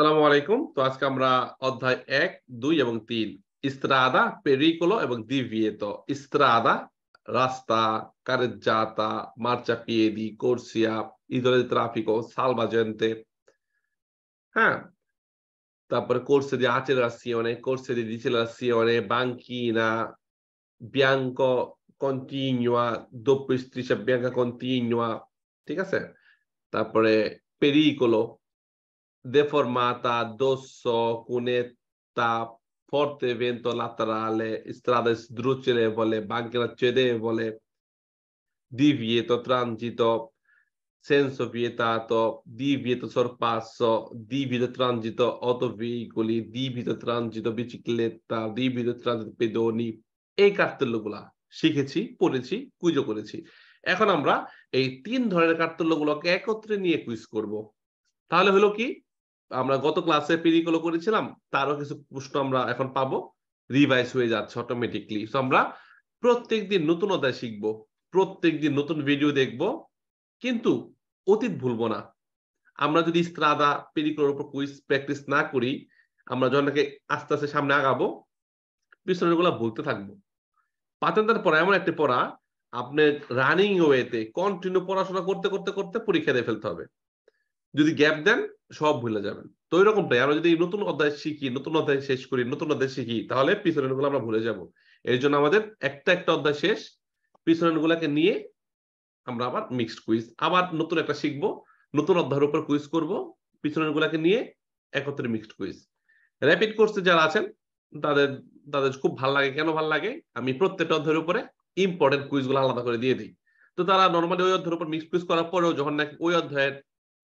সালামু আলাইকুম তো আজকে আমরা অধ্যায় এক 2 এবং তিন ইস্ত্রাদা পেরিকোলো এবং দিভিয়েতো ইস্ত্রাদা রাস্তা careggiata marciapiedi corsia idole di traffico salva gente হ্যাঁ তারপরে কোর্সে di accelerazione corse di decelerazione banchina bianco continua doppio striscia bianca continua ঠিক আছে তারপরে pericolo deformata addosso cunetta forte vento laterale, strada sdrucciolevole banca cedevole, divieto transito, senso vietato, divieto sorpasso, divieto transito autoveicoli, divieto transito bicicletta, divieto transito pedoni এই কার্তুল্যগুলা শিখেছি পড়েছি কুইজও করেছি এখন আমরা এই তিন ধরনের কার্তুল্যগুলোকে একত্রে নিয়ে কুইজ করব তাহলে হলো কি আমরা গত ক্লাসে পেরিকলো করেছিলাম তারও কিছু প্রশ্ন আমরা এখন পাবো রিভাইজ হয়ে যাচ্ছে অটোমেটিকলি সো আমরা প্রত্যেক দিন নতুন অধ্যায় শিখবো প্রত্যেক দিন নতুন ভিডিও দেখব কিন্তু অতীত ভুলবো না আমরা যদি স্ত্রাদা পেরিকলোর উপর কুইজ প্র্যাকটিস না করি আমরা জনকে আস্তে আস্তে সামনে আগাবো পিছনের গুলা ভুলতে থাকবো পাতেন্দার পড়া এমন একটি পড়া আপনার রানিং ওয়েতে কন্টিনিউ পড়াশোনা করতে করতে করতে পরীক্ষা দিয়ে ফেলতে হবে যদি গ্যাপ দেন সব ভুলে যাবেন তো ওই রকমটাই আমরা যদি নতুন অধ্যায় শিখি নতুন অধ্যায় শেষ করি নতুন অধ্যায় শিখি তাহলে পিছনের গুলো আমরা ভুলে যাব এর জন্য আমাদের একটা একটা অধ্যায় শেষ পিছনের গুলাকে নিয়ে আমরা আবার মিক্সড কুইজ আবার নতুন একটা শিখবো নতুন অধ্যায়ের উপর কুইজ করব পিছনের গুলাকে নিয়ে একত্রে মিক্সড কুইজ র্যাপিড কোর্সে যারা আছেন তাদের তাদের খুব ভালো লাগে কেন ভালো লাগে আমি প্রত্যেকটা অধ্যায়ের উপরে ইম্পর্টেন্ট কুইজগুলো আলাদা করে দিয়ে দিই তো তারা নর্মালি ওই অধ্যায়ের উপর মিক্স কুইজ করার পরেও যখন নাকি ওই অধ্যায়ের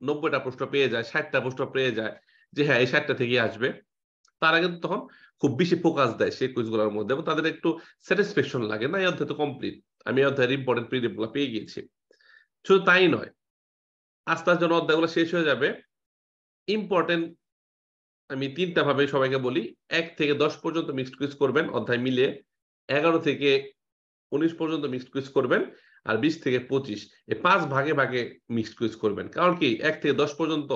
নব্বইটা প্রশ্ন পেয়ে যায় ষাটটা প্রশ্ন পেয়ে যায় যে হ্যাঁ এই ষাটটা থেকে আসবে তারা কিন্তু তখন খুব বেশি ফোকাস দেয় সেই কুইজগুলোর মধ্যে এবং তাদের একটু স্যাটিসফ্যাকশন লাগে না এই অধ্যায় তো কমপ্লিট আমি এই অধ্যায়ের ইম্পর্টেন্ট প্রিডিপগুলো পেয়ে গিয়েছি শুধু তাই নয় আস্তে আস্তে অধ্যায়গুলো শেষ হয়ে যাবে ইম্পর্টেন্ট আমি তিনটা ভাবে সবাইকে বলি এক থেকে দশ পর্যন্ত মিক্সড কুইজ করবেন অধ্যায় মিলে এগারো থেকে উনিশ পর্যন্ত মিক্সড কুইজ করবেন আর বিশ থেকে পঁচিশ এ পাঁচ ভাগে ভাগে মিক্স কুইজ করবেন কারণ কি এক থেকে দশ পর্যন্ত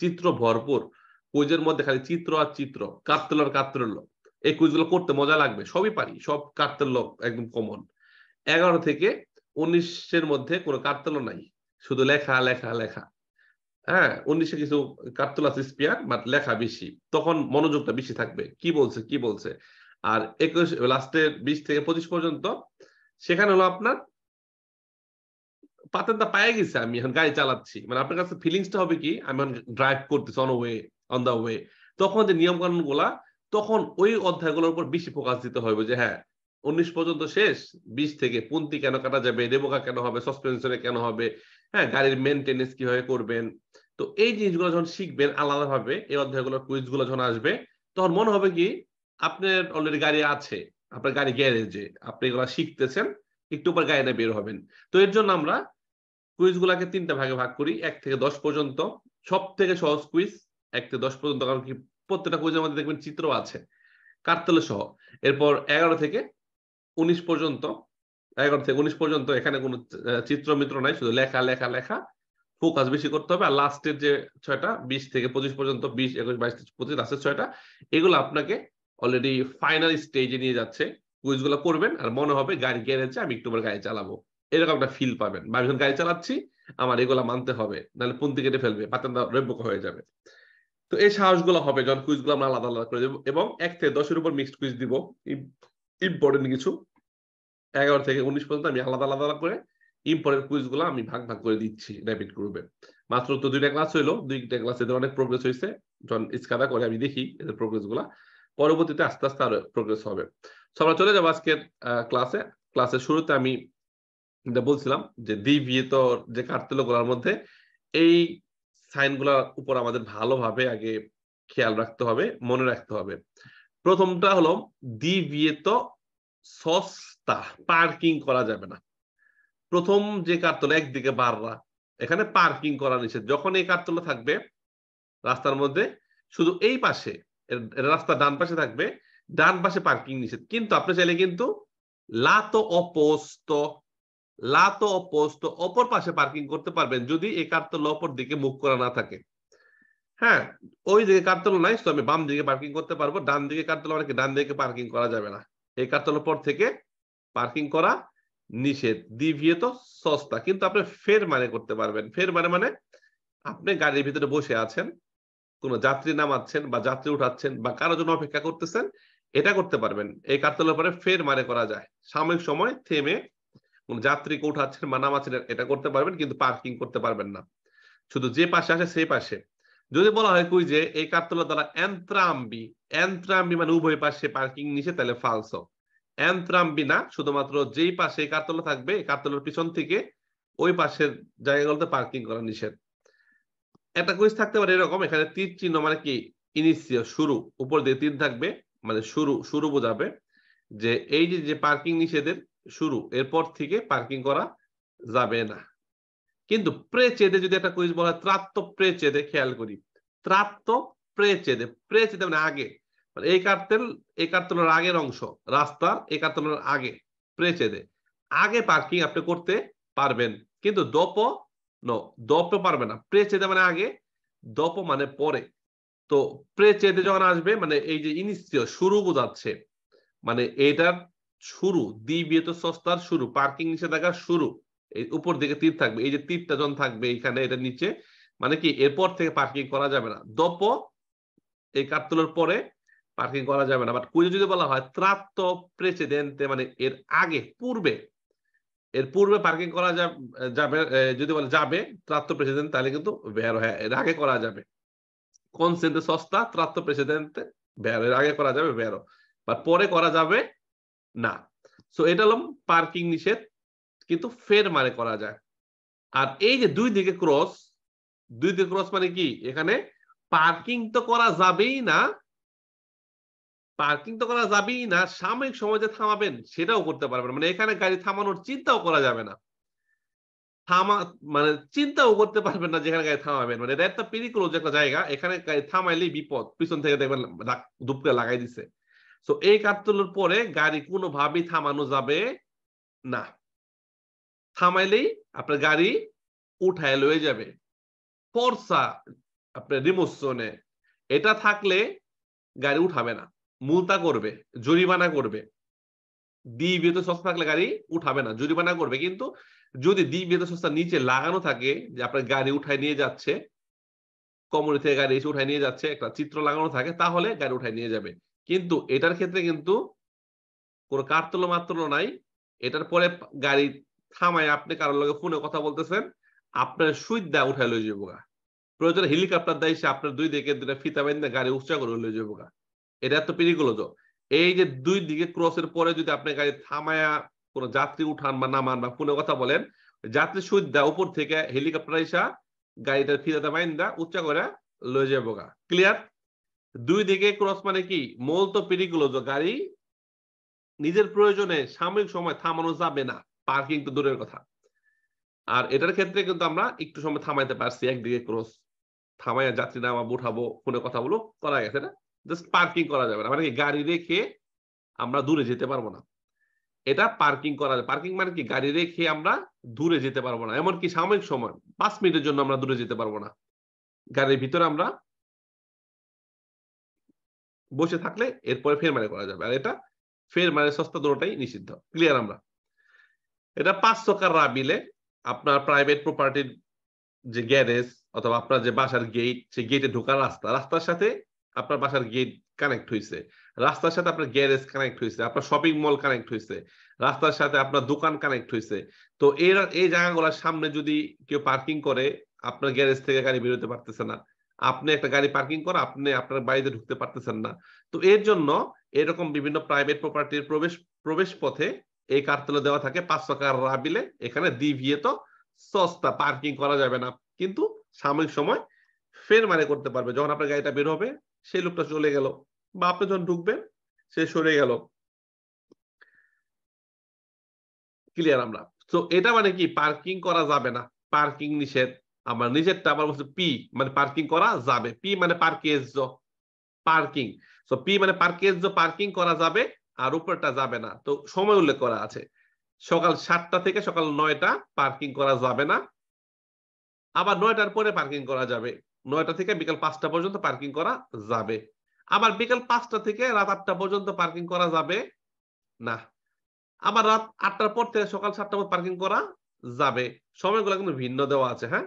চিত্র ভরপুর কুইজের মধ্যে খালি চিত্র আর চিত্র কাতল আর কাত্তল্য এই কুইজগুলো করতে মজা লাগবে সবই পারি সব কাতল্য একদম কমন এগারো থেকে উনিশের মধ্যে কোনো কাতল্য নাই শুধু লেখা লেখা লেখা হ্যাঁ উনিশে কিছু কার্তুলা স্পিয়ার বাট লেখা বেশি তখন মনোযোগটা বেশি থাকবে কি বলছে কি বলছে আর একুশ লাস্টের বিশ থেকে পঁচিশ পর্যন্ত সেখানে হলো আপনার পাতের দা পায়ে গেছে আমি এখন গাড়ি চালাচ্ছি মানে আপনার কাছে ফিলিংসটা হবে কি আমি এখন ড্রাইভ করতেছি on way on the way তখন যে নিয়ম কানুন গুলা তখন ওই অধ্যায়গুলোর উপর বেশি ফোকাস দিতে হবে যে হ্যাঁ উনিশ পর্যন্ত শেষ বিশ থেকে পুন্তি কেন কাটা যাবে দেবকা কেন হবে সাসপেনশনে কেন হবে হ্যাঁ গাড়ির মেনটেনেন্স কিভাবে করবেন তো এই জিনিসগুলো যখন শিখবেন আলাদাভাবে এই অধ্যায়গুলোর কুইজগুলো যখন আসবে তখন মনে হবে কি আপনার অলরেডি গাড়ি আছে আপনার গাড়ি গ্যারেজে আপনি এগুলো শিখতেছেন একটু পর গাড়ি বের হবেন তো এর জন্য আমরা কুইজগুলাকে তিনটা ভাগে ভাগ করি এক থেকে দশ পর্যন্ত সব থেকে সহজ কুইজ এক থেকে দশ পর্যন্ত কারণ কি প্রত্যেকটা কুইজের মধ্যে দেখবেন চিত্র আছে কারতলে সহ এরপর এগারো থেকে উনিশ পর্যন্ত এগারো থেকে উনিশ পর্যন্ত এখানে কোনো চিত্র মিত্র নাই শুধু লেখা লেখা লেখা ফোকাস বেশি করতে হবে আর লাস্টের যে ছয়টা বিশ থেকে পঁচিশ পর্যন্ত বিশ একুশ বাইশ পঁচিশ লাস্টের ছয়টা এগুলো আপনাকে অলরেডি ফাইনাল স্টেজে নিয়ে যাচ্ছে কুইজগুলো করবেন আর মনে হবে গাড়ি গিয়ে আমি একটু গাড়ি চালাবো এরকম একটা ফিল পাবেন বা আমি গাড়ি চালাচ্ছি আমার এগুলা মানতে হবে নাহলে পুন্তি কেটে ফেলবে পাতান্দা রেবক হয়ে যাবে তো এই সাহসগুলো হবে যখন গুলো আমরা আলাদা আলাদা করে দেবো এবং এক থেকে দশের উপর মিক্সড কুইজ দিব ইম্পর্টেন্ট কিছু এগারো থেকে উনিশ পর্যন্ত আমি আলাদা আলাদা করে ইম্পর্টেন্ট কুইজ গুলো আমি ভাগ ভাগ করে দিচ্ছি র্যাপিড গ্রুপে মাত্র তো দুইটা ক্লাস হইলো দুইটা ক্লাস এদের অনেক প্রোগ্রেস হয়েছে যখন ইস্কাদা করে আমি দেখি এদের প্রোগ্রেস গুলা পরবর্তীতে আস্তে আস্তে আরো প্রোগ্রেস হবে সবাই আমরা চলে যাবো আজকের ক্লাসে ক্লাসের শুরুতে আমি যেটা বলছিলাম যে বিয়ে তো যে কাটতেল গোলার মধ্যে এই সাইনগুলোর উপর আমাদের ভালোভাবে আগে খেয়াল রাখতে হবে মনে রাখতে হবে প্রথমটা হলো তো সস্তা পার্কিং করা যাবে না প্রথম যে কারতলা একদিকে বাররা এখানে পার্কিং করা নিষেধ যখন এই কারতলা থাকবে রাস্তার মধ্যে শুধু এই পাশে রাস্তা ডান পাশে থাকবে ডান পাশে পার্কিং নিষেধ কিন্তু আপনি চাইলে কিন্তু লাতো অপোস্ত লাতো অপোস্ট অপর পাশে পার্কিং করতে পারবেন যদি এই কার্তল অপর দিকে মুখ করা না থাকে হ্যাঁ ওই দিকে কার্তল নাই তো আমি বাম দিকে পার্কিং করতে পারবো ডান দিকে কার্তল অনেকে ডান দিকে পার্কিং করা যাবে না এই কার্তল পর থেকে পার্কিং করা নিষেধ দিভিয়ে তো সস্তা কিন্তু আপনি ফের মানে করতে পারবেন ফের মানে মানে আপনি গাড়ির ভিতরে বসে আছেন কোনো যাত্রী নামাচ্ছেন বা যাত্রী উঠাচ্ছেন বা কারো জন্য অপেক্ষা করতেছেন এটা করতে পারবেন এই কার্তলের পরে ফের মানে করা যায় সাময়িক সময় থেমে যাত্রীকে উঠাচ্ছেন মানাম আছে এটা করতে পারবেন কিন্তু পার্কিং করতে পারবেন না শুধু যে পাশে আসে সেই পাশে যদি বলা হয় কই যে এই কাতলা দ্বারা এন্ত্রাম্বি এন্ত্রাম্বি মানে উভয় পাশে পার্কিং নিষেধ তাহলে ফালস এন্ত্রাম্বি না শুধুমাত্র যেই পাশে এই কার্তলা থাকবে এই কার্তলার পিছন থেকে ওই পাশের জায়গাগুলোতে পার্কিং করা নিষেধ একটা কুইজ থাকতে পারে এরকম এখানে তীর চিহ্ন মানে কি ইনিশিয় শুরু উপর দিয়ে তীর থাকবে মানে শুরু শুরু বোঝাবে যে এই যে পার্কিং নিষেধের শুরু এরপর থেকে পার্কিং করা যাবে না কিন্তু প্রেচেদে যদি একটা কুইজ বলা হয় ত্রাত্ম প্রেচেদে খেয়াল করি ত্রাত্ম প্রেচেদে প্রেচেদে মানে আগে মানে এই কার্তেল এই কার্তলের আগের অংশ রাস্তার এই কার্তলের আগে প্রেচেদে আগে পার্কিং আপনি করতে পারবেন কিন্তু দপ ন দপ পারবে না প্রেচেদে মানে আগে দপ মানে পরে তো প্রেচেদে যখন আসবে মানে এই যে ইনিসিও শুরু বোঝাচ্ছে মানে এটার শুরু দি তো সস্তার শুরু পার্কিং নিষেধাজ্ঞার শুরু উপর দিকে তীর থাকবে এই যে তীরটা জন থাকবে এখানে এটা নিচে মানে কি এরপর থেকে পার্কিং করা যাবে না দপ এই কার্তুলের পরে পার্কিং করা যাবে না বাট কুইজে যদি বলা হয় ত্রাত্ত প্রেসিডেন্টে মানে এর আগে পূর্বে এর পূর্বে পার্কিং করা যাবে যদি বলে যাবে ত্রাত্ত প্রেসিডেন্ট তাহলে কিন্তু বের হয় এর আগে করা যাবে কনসেন্টে সস্তা ত্রাত্ত প্রেসিডেন্টে বের এর আগে করা যাবে বেরো বাট পরে করা যাবে না সো এটা হলাম পার্কিং নিষেধ কিন্তু ফের মানে করা যায় আর এই যে দুই দিকে ক্রস দুই দিকে ক্রস মানে কি এখানে পার্কিং তো করা যাবেই না পার্কিং তো করা যাবেই না সাময়িক সময় যে থামাবেন সেটাও করতে পারবেন মানে এখানে গাড়ি থামানোর চিন্তাও করা যাবে না থামা মানে চিন্তাও করতে পারবেন না যেখানে গাড়ি থামাবেন মানে এটা একটা পেরিক্লোজ একটা জায়গা এখানে গাড়ি থামাইলেই বিপদ পিছন থেকে দেখবেন দুপুরে লাগাই দিছে তো এই কাতলের পরে গাড়ি কোনোভাবেই থামানো যাবে না থামাইলেই আপনার গাড়ি উঠায় লয়ে যাবে ফর্সা আপনার রিমোশনে এটা থাকলে গাড়ি উঠাবে না মুলতা করবে জরিমানা করবে দ্বিবৃত সস্তা থাকলে গাড়ি উঠাবে না জরিমানা করবে কিন্তু যদি দ্বিবৃত সস্তা নিচে লাগানো থাকে যে আপনার গাড়ি উঠায় নিয়ে যাচ্ছে কমরি থেকে গাড়ি এসে উঠায় নিয়ে যাচ্ছে একটা চিত্র লাগানো থাকে তাহলে গাড়ি উঠায় নিয়ে যাবে কিন্তু এটার ক্ষেত্রে কিন্তু কোনো কারতল মাত্র নাই এটার পরে গাড়ি থামায় আপনি কারোর লগে ফোনে কথা বলতেছেন আপনার সুইচ দা উঠায় লই যাবো গা প্রয়োজন হেলিকপ্টার দেয় এসে আপনার দুই দিকে দুটা ফিতা বেঁধে গাড়ি উৎসাহ করে লই যাবো গা এটা তো পেরিগুলোজ এই যে দুই দিকে ক্রসের পরে যদি আপনি গাড়ি থামায়া কোন যাত্রী উঠান বা নামান বা ফোনে কথা বলেন যাত্রী সুইচ দা উপর থেকে হেলিকপ্টার এসে গাড়িটার ফিতাটা বাইন্দা উৎসাহ করে লই যাবো গা ক্লিয়ার দুই দিকে ক্রস মানে কি মূল তো পিরিগুলো গাড়ি নিজের প্রয়োজনে সাময়িক সময় থামানো যাবে না পার্কিং তো দূরের কথা আর এটার ক্ষেত্রে কিন্তু আমরা একটু সময় থামাইতে পারছি একদিকে ক্রস থামাইয়া যাত্রী নামা বোঠাবো ফোনে কথা বলো করা গেছে না জাস্ট পার্কিং করা যাবে না মানে কি গাড়ি রেখে আমরা দূরে যেতে পারবো না এটা পার্কিং করা যায় পার্কিং মানে কি গাড়ি রেখে আমরা দূরে যেতে পারবো না এমনকি সাময়িক সময় পাঁচ মিনিটের জন্য আমরা দূরে যেতে পারবো না গাড়ির ভিতরে আমরা বসে থাকলে এরপরে ফের মানে করা যাবে আর এটা ফের মানে সস্তা দৌড়টাই নিষিদ্ধ ক্লিয়ার আমরা এটা পাঁচ চকার রাবিলে আপনার প্রাইভেট প্রপার্টির যে গ্যারেজ অথবা আপনার যে বাসার গেট সে গেটে ঢোকার রাস্তা রাস্তার সাথে আপনার বাসার গেট কানেক্ট হয়েছে রাস্তার সাথে আপনার গ্যারেজ কানেক্ট হয়েছে আপনার শপিং মল কানেক্ট হয়েছে রাস্তার সাথে আপনার দোকান কানেক্ট হয়েছে তো এই জায়গাগুলোর সামনে যদি কেউ পার্কিং করে আপনার গ্যারেজ থেকে গাড়ি বেরোতে পারতেছে না আপনি একটা গাড়ি পার্কিং করা আপনি আপনার বাড়িতে ঢুকতে পারতেছেন না তো এর জন্য এরকম বিভিন্ন প্রাইভেট প্রপার্টির প্রবেশ প্রবেশ পথে এই কার্তুলে দেওয়া থাকে পাঁচশো কার রাবিলে এখানে দিভিয়ে তো সস্তা পার্কিং করা যাবে না কিন্তু সাময়িক সময় ফের মানে করতে পারবে যখন আপনার গাড়িটা বের হবে সেই লোকটা চলে গেল বা আপনি যখন ঢুকবেন সে সরে গেল ক্লিয়ার আমরা তো এটা মানে কি পার্কিং করা যাবে না পার্কিং নিষেধ আমার নিজেরটা আমার বলছে পি মানে পার্কিং করা যাবে পি মানে পার্কেজ পার্কিং সো পি মানে পার্কেজ পার্কিং করা যাবে আর উপরটা যাবে না তো সময় উল্লেখ করা আছে সকাল সাতটা থেকে সকাল নয়টা পার্কিং করা যাবে না আবার নয়টার পরে পার্কিং করা যাবে নয়টা থেকে বিকাল পাঁচটা পর্যন্ত পার্কিং করা যাবে আবার বিকাল পাঁচটা থেকে রাত আটটা পর্যন্ত পার্কিং করা যাবে না আবার রাত আটটার পর থেকে সকাল সাতটা পর্যন্ত পার্কিং করা যাবে সময়গুলো কিন্তু ভিন্ন দেওয়া আছে হ্যাঁ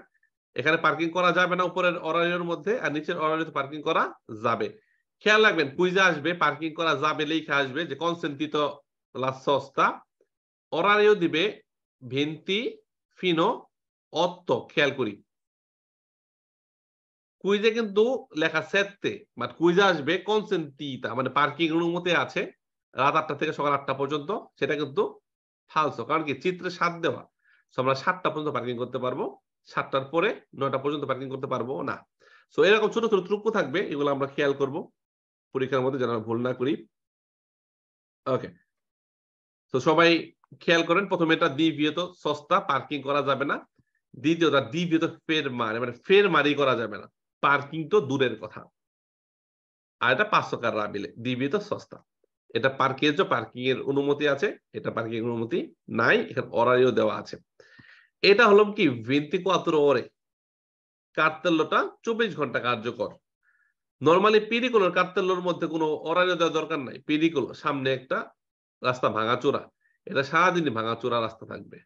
এখানে পার্কিং করা যাবে না উপরের অরারিওর মধ্যে আর নিচের অরারিওতে পার্কিং করা যাবে খেয়াল রাখবেন কুইজে আসবে পার্কিং করা যাবে লেখা আসবে যে কনসেন্টিত সস্তা অরারিও দিবে ভিন্তি ফিনো অত্ত খেয়াল করি কুইজে কিন্তু লেখা সেত্তে বাট কুইজে আসবে কনসেন্টিতা মানে পার্কিং অনুমতি আছে রাত আটটা থেকে সকাল আটটা পর্যন্ত সেটা কিন্তু ফালসো কারণ কি চিত্রে সাত দেওয়া আমরা সাতটা পর্যন্ত পার্কিং করতে পারবো সাতটার পরে নয়টা পর্যন্ত পার্কিং করতে পারবো না সো এরকম ছোট ছোট ত্রুক্ষ থাকবে এগুলো আমরা খেয়াল করব পরীক্ষার মধ্যে যেন ভুল না করি ওকে তো সবাই খেয়াল করেন প্রথমে এটা দ্বিতীয়ত সস্তা পার্কিং করা যাবে না দ্বিতীয়টা দ্বিতীয়ত ফের মার মানে ফের মারি করা যাবে না পার্কিং তো দূরের কথা আর এটা পাঁচশো কার রাবিলে দ্বিতীয়ত সস্তা এটা পার্কের যে পার্কিং এর অনুমতি আছে এটা পার্কিং অনুমতি নাই এখানে অরারিও দেওয়া আছে এটা হলো কি ভেন্তিকুয়াতুর ওরে কার্তেল্যটা চব্বিশ ঘন্টা কার্যকর নর্মালি পিডিকুলোর কার্তেল্যর মধ্যে কোনো অরাজা দেওয়া দরকার নাই পিডিকুলো সামনে একটা রাস্তা ভাঙাচোরা এটা সারাদিনই ভাঙাচোরা রাস্তা থাকবে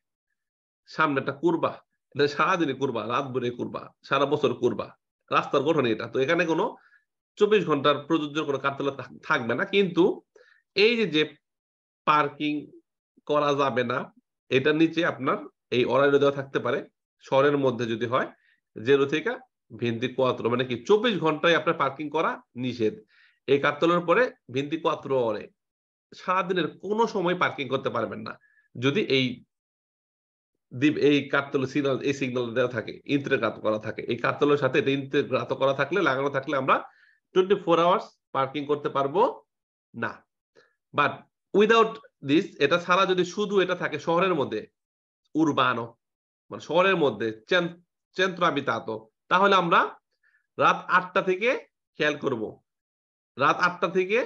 সামনে একটা কুরবা এটা সারাদিনই কুরবা রাত ভরে কুরবা সারা বছর কুরবা রাস্তার গঠন এটা তো এখানে কোনো চব্বিশ ঘন্টার প্রযোজ্য কোনো কার্তেল্য থাকবে না কিন্তু এই যে যে পার্কিং করা যাবে না এটা নিচে আপনার এই অরাইরো দেওয়া থাকতে পারে শহরের মধ্যে যদি হয় জেরো থেকে ভিন্দি কোয়াত্র মানে কি চব্বিশ ঘন্টায় আপনার পার্কিং করা নিষেধ এই কাতলের পরে ভিন্দি কোয়াত্র অরে সারাদিনের কোনো সময় পার্কিং করতে পারবেন না যদি এই দ্বীপ এই কাতল সিগনাল এই সিগনাল দেওয়া থাকে ইন্ত্রেগ্রাত করা থাকে এই কাতলের সাথে এটা ইন্ত্রেগ্রাত করা থাকলে লাগানো থাকলে আমরা টোয়েন্টি ফোর আওয়ার্স পার্কিং করতে পারবো না বাট উইদাউট দিস এটা ছাড়া যদি শুধু এটা থাকে শহরের মধ্যে উরবানো মানে শহরের মধ্যে চেন্ত্রাবিতাত তাহলে আমরা রাত আটটা থেকে খেয়াল করব রাত আটটা থেকে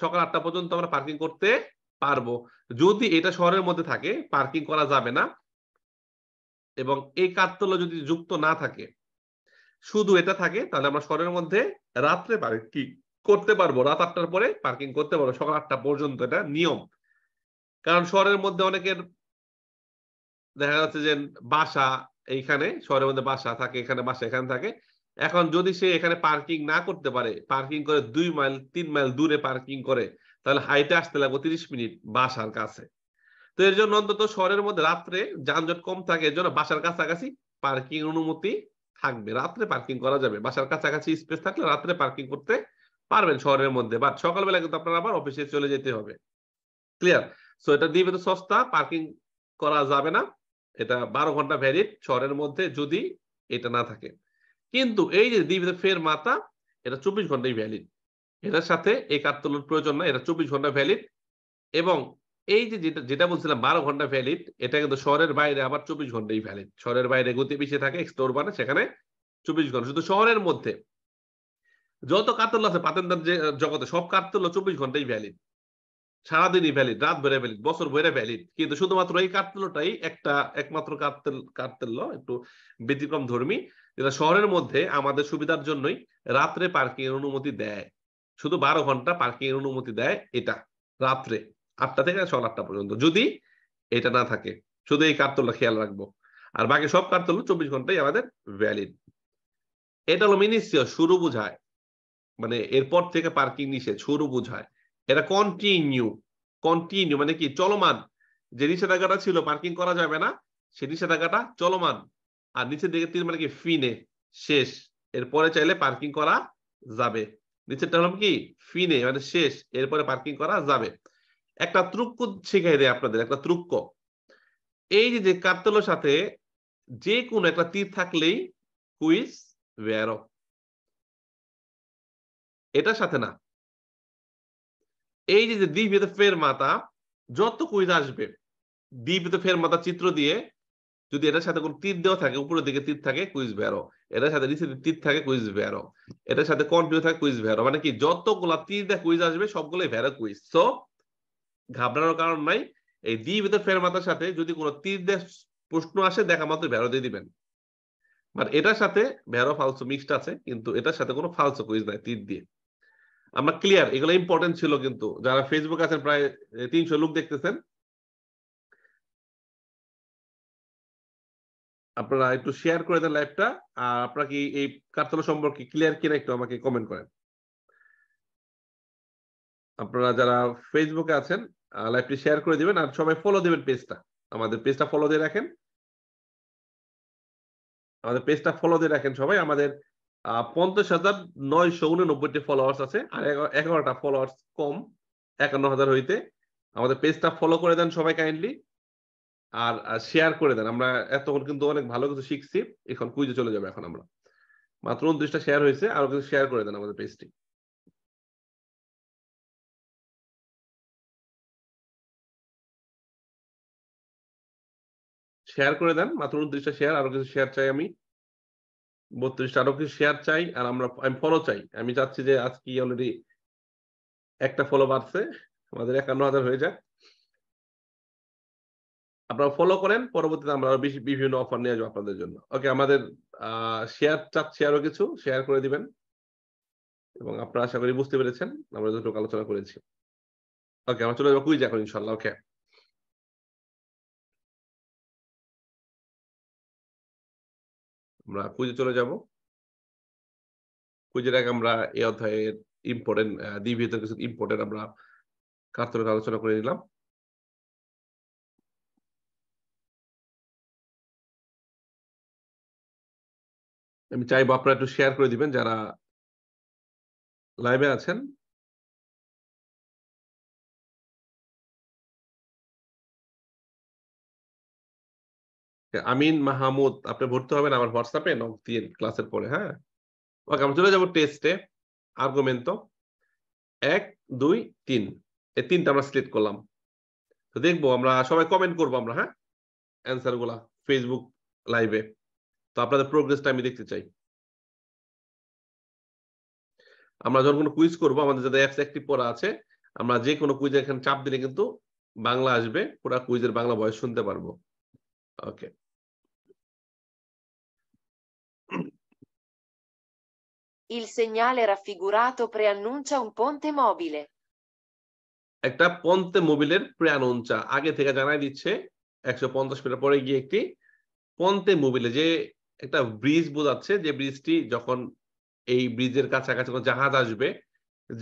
সকাল আটটা পর্যন্ত আমরা পার্কিং করতে পারবো যদি এটা শহরের মধ্যে থাকে পার্কিং করা যাবে না এবং এই কার্যতলা যদি যুক্ত না থাকে শুধু এটা থাকে তাহলে আমরা শহরের মধ্যে রাত্রে পার্কিং করতে পারবো রাত আটটার পরে পার্কিং করতে পারবো সকাল আটটা পর্যন্ত এটা নিয়ম কারণ শহরের মধ্যে অনেকের দেখা যাচ্ছে যে বাসা এইখানে শহরের মধ্যে বাসা থাকে এখানে বাসা এখানে থাকে এখন যদি সে এখানে পার্কিং না করতে পারে পার্কিং করে দুই মাইল তিন মাইল দূরে পার্কিং করে তাহলে হাইটে আসতে লাগবে তিরিশ মিনিট বাসার কাছে তো এর জন্য অন্তত শহরের মধ্যে রাত্রে যানজট কম থাকে এর জন্য বাসার কাছাকাছি পার্কিং অনুমতি থাকবে রাত্রে পার্কিং করা যাবে বাসার কাছাকাছি স্পেস থাকলে রাত্রে পার্কিং করতে পারবেন শহরের মধ্যে বাট সকালবেলা কিন্তু আপনারা আবার অফিসে চলে যেতে হবে ক্লিয়ার সো এটা দিয়ে তো সস্তা পার্কিং করা যাবে না এটা বারো ঘন্টা ভ্যালিড শহরের মধ্যে যদি এটা না থাকে কিন্তু এই যে দ্বীপ ফের মাতা এটা চব্বিশ ঘন্টাই ভ্যালিড এটার সাথে এই কার্তলোর প্রয়োজন না এটা চব্বিশ ঘন্টা ভ্যালিড এবং এই যে যেটা যেটা বলছিলাম বারো ঘন্টা ভ্যালিড এটা কিন্তু শহরের বাইরে আবার চব্বিশ ঘন্টাই ভ্যালিড শহরের বাইরে গতি পিছিয়ে থাকে স্টোর বানে সেখানে চব্বিশ ঘন্টা শুধু শহরের মধ্যে যত কাতল আছে পাতেন্দার যে জগতে সব কার্তল চব্বিশ ঘন্টাই ভ্যালিড সারাদিনই ভ্যালিড রাত ভরে ভ্যালিড বছর ভরে ভ্যালিড কিন্তু শুধুমাত্র এই কার্তেলটাই একটা একমাত্র কার্তেল কার্তেল একটু ব্যতিক্রম ধর্মী যেটা শহরের মধ্যে আমাদের সুবিধার জন্যই রাত্রে পার্কিং এর অনুমতি দেয় শুধু বারো ঘন্টা পার্কিং এর অনুমতি দেয় এটা রাত্রে আটটা থেকে সকাল আটটা পর্যন্ত যদি এটা না থাকে শুধু এই কার্তলটা খেয়াল রাখবো আর বাকি সব কার্তল চব্বিশ ঘন্টাই আমাদের ভ্যালিড এটা হলো মিনিসিয় শুরু বোঝায় মানে এরপর থেকে পার্কিং নিষেধ শুরু বোঝায় এটা কন্টিনিউ কন্টিনিউ মানে কি চলমান যে নিষেধাজ্ঞাটা ছিল পার্কিং করা যাবে না সে নিষেধাজ্ঞাটা চলমান আর নিচের দিকে তিন মানে কি ফিনে শেষ এরপরে চাইলে পার্কিং করা যাবে নিচেরটা হলাম কি ফিনে মানে শেষ এরপরে পার্কিং করা যাবে একটা ত্রুক্ক শিখাই দেয় আপনাদের একটা ত্রুক্ক এই যে কাতল সাথে যে কোনো একটা তীর থাকলেই হুইস ভ্যারো এটার সাথে না এই যে দ্বিভেদ ফের মাতা যত কুইজ আসবে দ্বিভেদ ফের মাতা চিত্র দিয়ে যদি এটার সাথে কোন তীর দেওয়া থাকে উপরের দিকে তীর থাকে কুইজ বেরো এটার সাথে নিচে তীর থাকে কুইজ বেরো এটার সাথে কন্টিনিউ থাকে কুইজ বেরো মানে কি যতগুলা তীর দেয় কুইজ আসবে সবগুলোই ভেরো কুইজ সো ঘাবড়ানোর কারণ নাই এই দ্বিভেদ ফের মাতার সাথে যদি কোনো তীর দেয় প্রশ্ন আসে দেখা মাত্র ভেরো দিয়ে দিবেন মানে এটার সাথে ভেরো ফালসো মিক্সড আছে কিন্তু এটার সাথে কোনো ফালসো কুইজ নাই তীর দিয়ে আমরা ক্লিয়ার এগুলো ইম্পর্টেন্ট ছিল কিন্তু যারা ফেসবুক আছেন প্রায় তিনশো লোক দেখতেছেন আপনারা একটু শেয়ার করে দেন লাইভটা আর আপনারা কি এই কারতলা সম্পর্কে ক্লিয়ার কিনা একটু আমাকে কমেন্ট করেন আপনারা যারা ফেসবুকে আছেন লাইভটি শেয়ার করে দিবেন আর সবাই ফলো দিবেন পেজটা আমাদের পেজটা ফলো দিয়ে রাখেন আমাদের পেজটা ফলো দিয়ে রাখেন সবাই আমাদের পঞ্চাশ হাজার নয়শো উননব্বইটি ফলোয়ার্স আছে আর এগারোটা ফলোয়ার্স কম একান্ন হাজার হইতে আমাদের পেজটা ফলো করে দেন সবাই কাইন্ডলি আর শেয়ার করে দেন আমরা এতক্ষণ কিন্তু অনেক ভালো কিছু শিখছি এখন কুইজে চলে যাবে এখন আমরা মাত্র উনত্রিশটা শেয়ার হয়েছে আরো কিছু শেয়ার করে দেন আমাদের পেজটি শেয়ার করে দেন মাত্র উনত্রিশটা শেয়ার আরো কিছু শেয়ার চাই আমি বত্রিশটা আরো কি শেয়ার চাই আর আমরা আমি ফলো চাই আমি চাচ্ছি যে আজকে অলরেডি একটা ফলো বাড়ছে আমাদের একান্ন হাজার হয়ে যাক আপনারা ফলো করেন পরবর্তীতে আমরা বিভিন্ন অফার নিয়ে আসবো আপনাদের জন্য ওকে আমাদের শেয়ার চাচ্ছি আরো কিছু শেয়ার করে দিবেন এবং আপনারা আশা করি বুঝতে পেরেছেন আমরা যতটুকু আলোচনা করেছি ওকে আমরা চলে যাবো কুইজ এখন ইনশাল্লাহ ওকে আমরা কুইজে চলে যাব কুইজের আগে আমরা এই অধ্যায়ের ইম্পর্টেন্ট দ্বিবিয়ের কিছু ইম্পর্টেন্ট আমরা কার্তনের আলোচনা করে নিলাম আমি চাইবো আপনারা একটু শেয়ার করে দিবেন যারা লাইভে আছেন আমিন মাহমুদ আপনি ভর্তি হবেন আমার হোয়াটসঅ্যাপে নক দিয়ে ক্লাসের পরে হ্যাঁ ওকে আমরা চলে যাবো টেস্টে আর্গুমেন্ট এক দুই তিন এই তিনটা আমরা সিলেক্ট করলাম তো দেখবো আমরা সবাই কমেন্ট করবো আমরা হ্যাঁ অ্যান্সারগুলা ফেসবুক লাইভে তো আপনাদের প্রোগ্রেসটা আমি দেখতে চাই আমরা যখন কোনো কুইজ করবো আমাদের যাদের অ্যাপস একটি পড়া আছে আমরা যে কোনো কুইজের এখানে চাপ দিলে কিন্তু বাংলা আসবে পুরা কুইজের বাংলা বয়স শুনতে পারবো ওকে Il segnale raffigurato preannuncia un ponte mobile. একটা পন্তে মোবিলের প্রেয়ানুঞ্চা আগে থেকে জানাই দিচ্ছে একশো পঞ্চাশ মিটার পরে গিয়ে একটি পন্তে মোবিলে যে একটা ব্রিজ বোঝাচ্ছে যে ব্রিজটি যখন এই ব্রিজের কাছাকাছি কোনো জাহাজ আসবে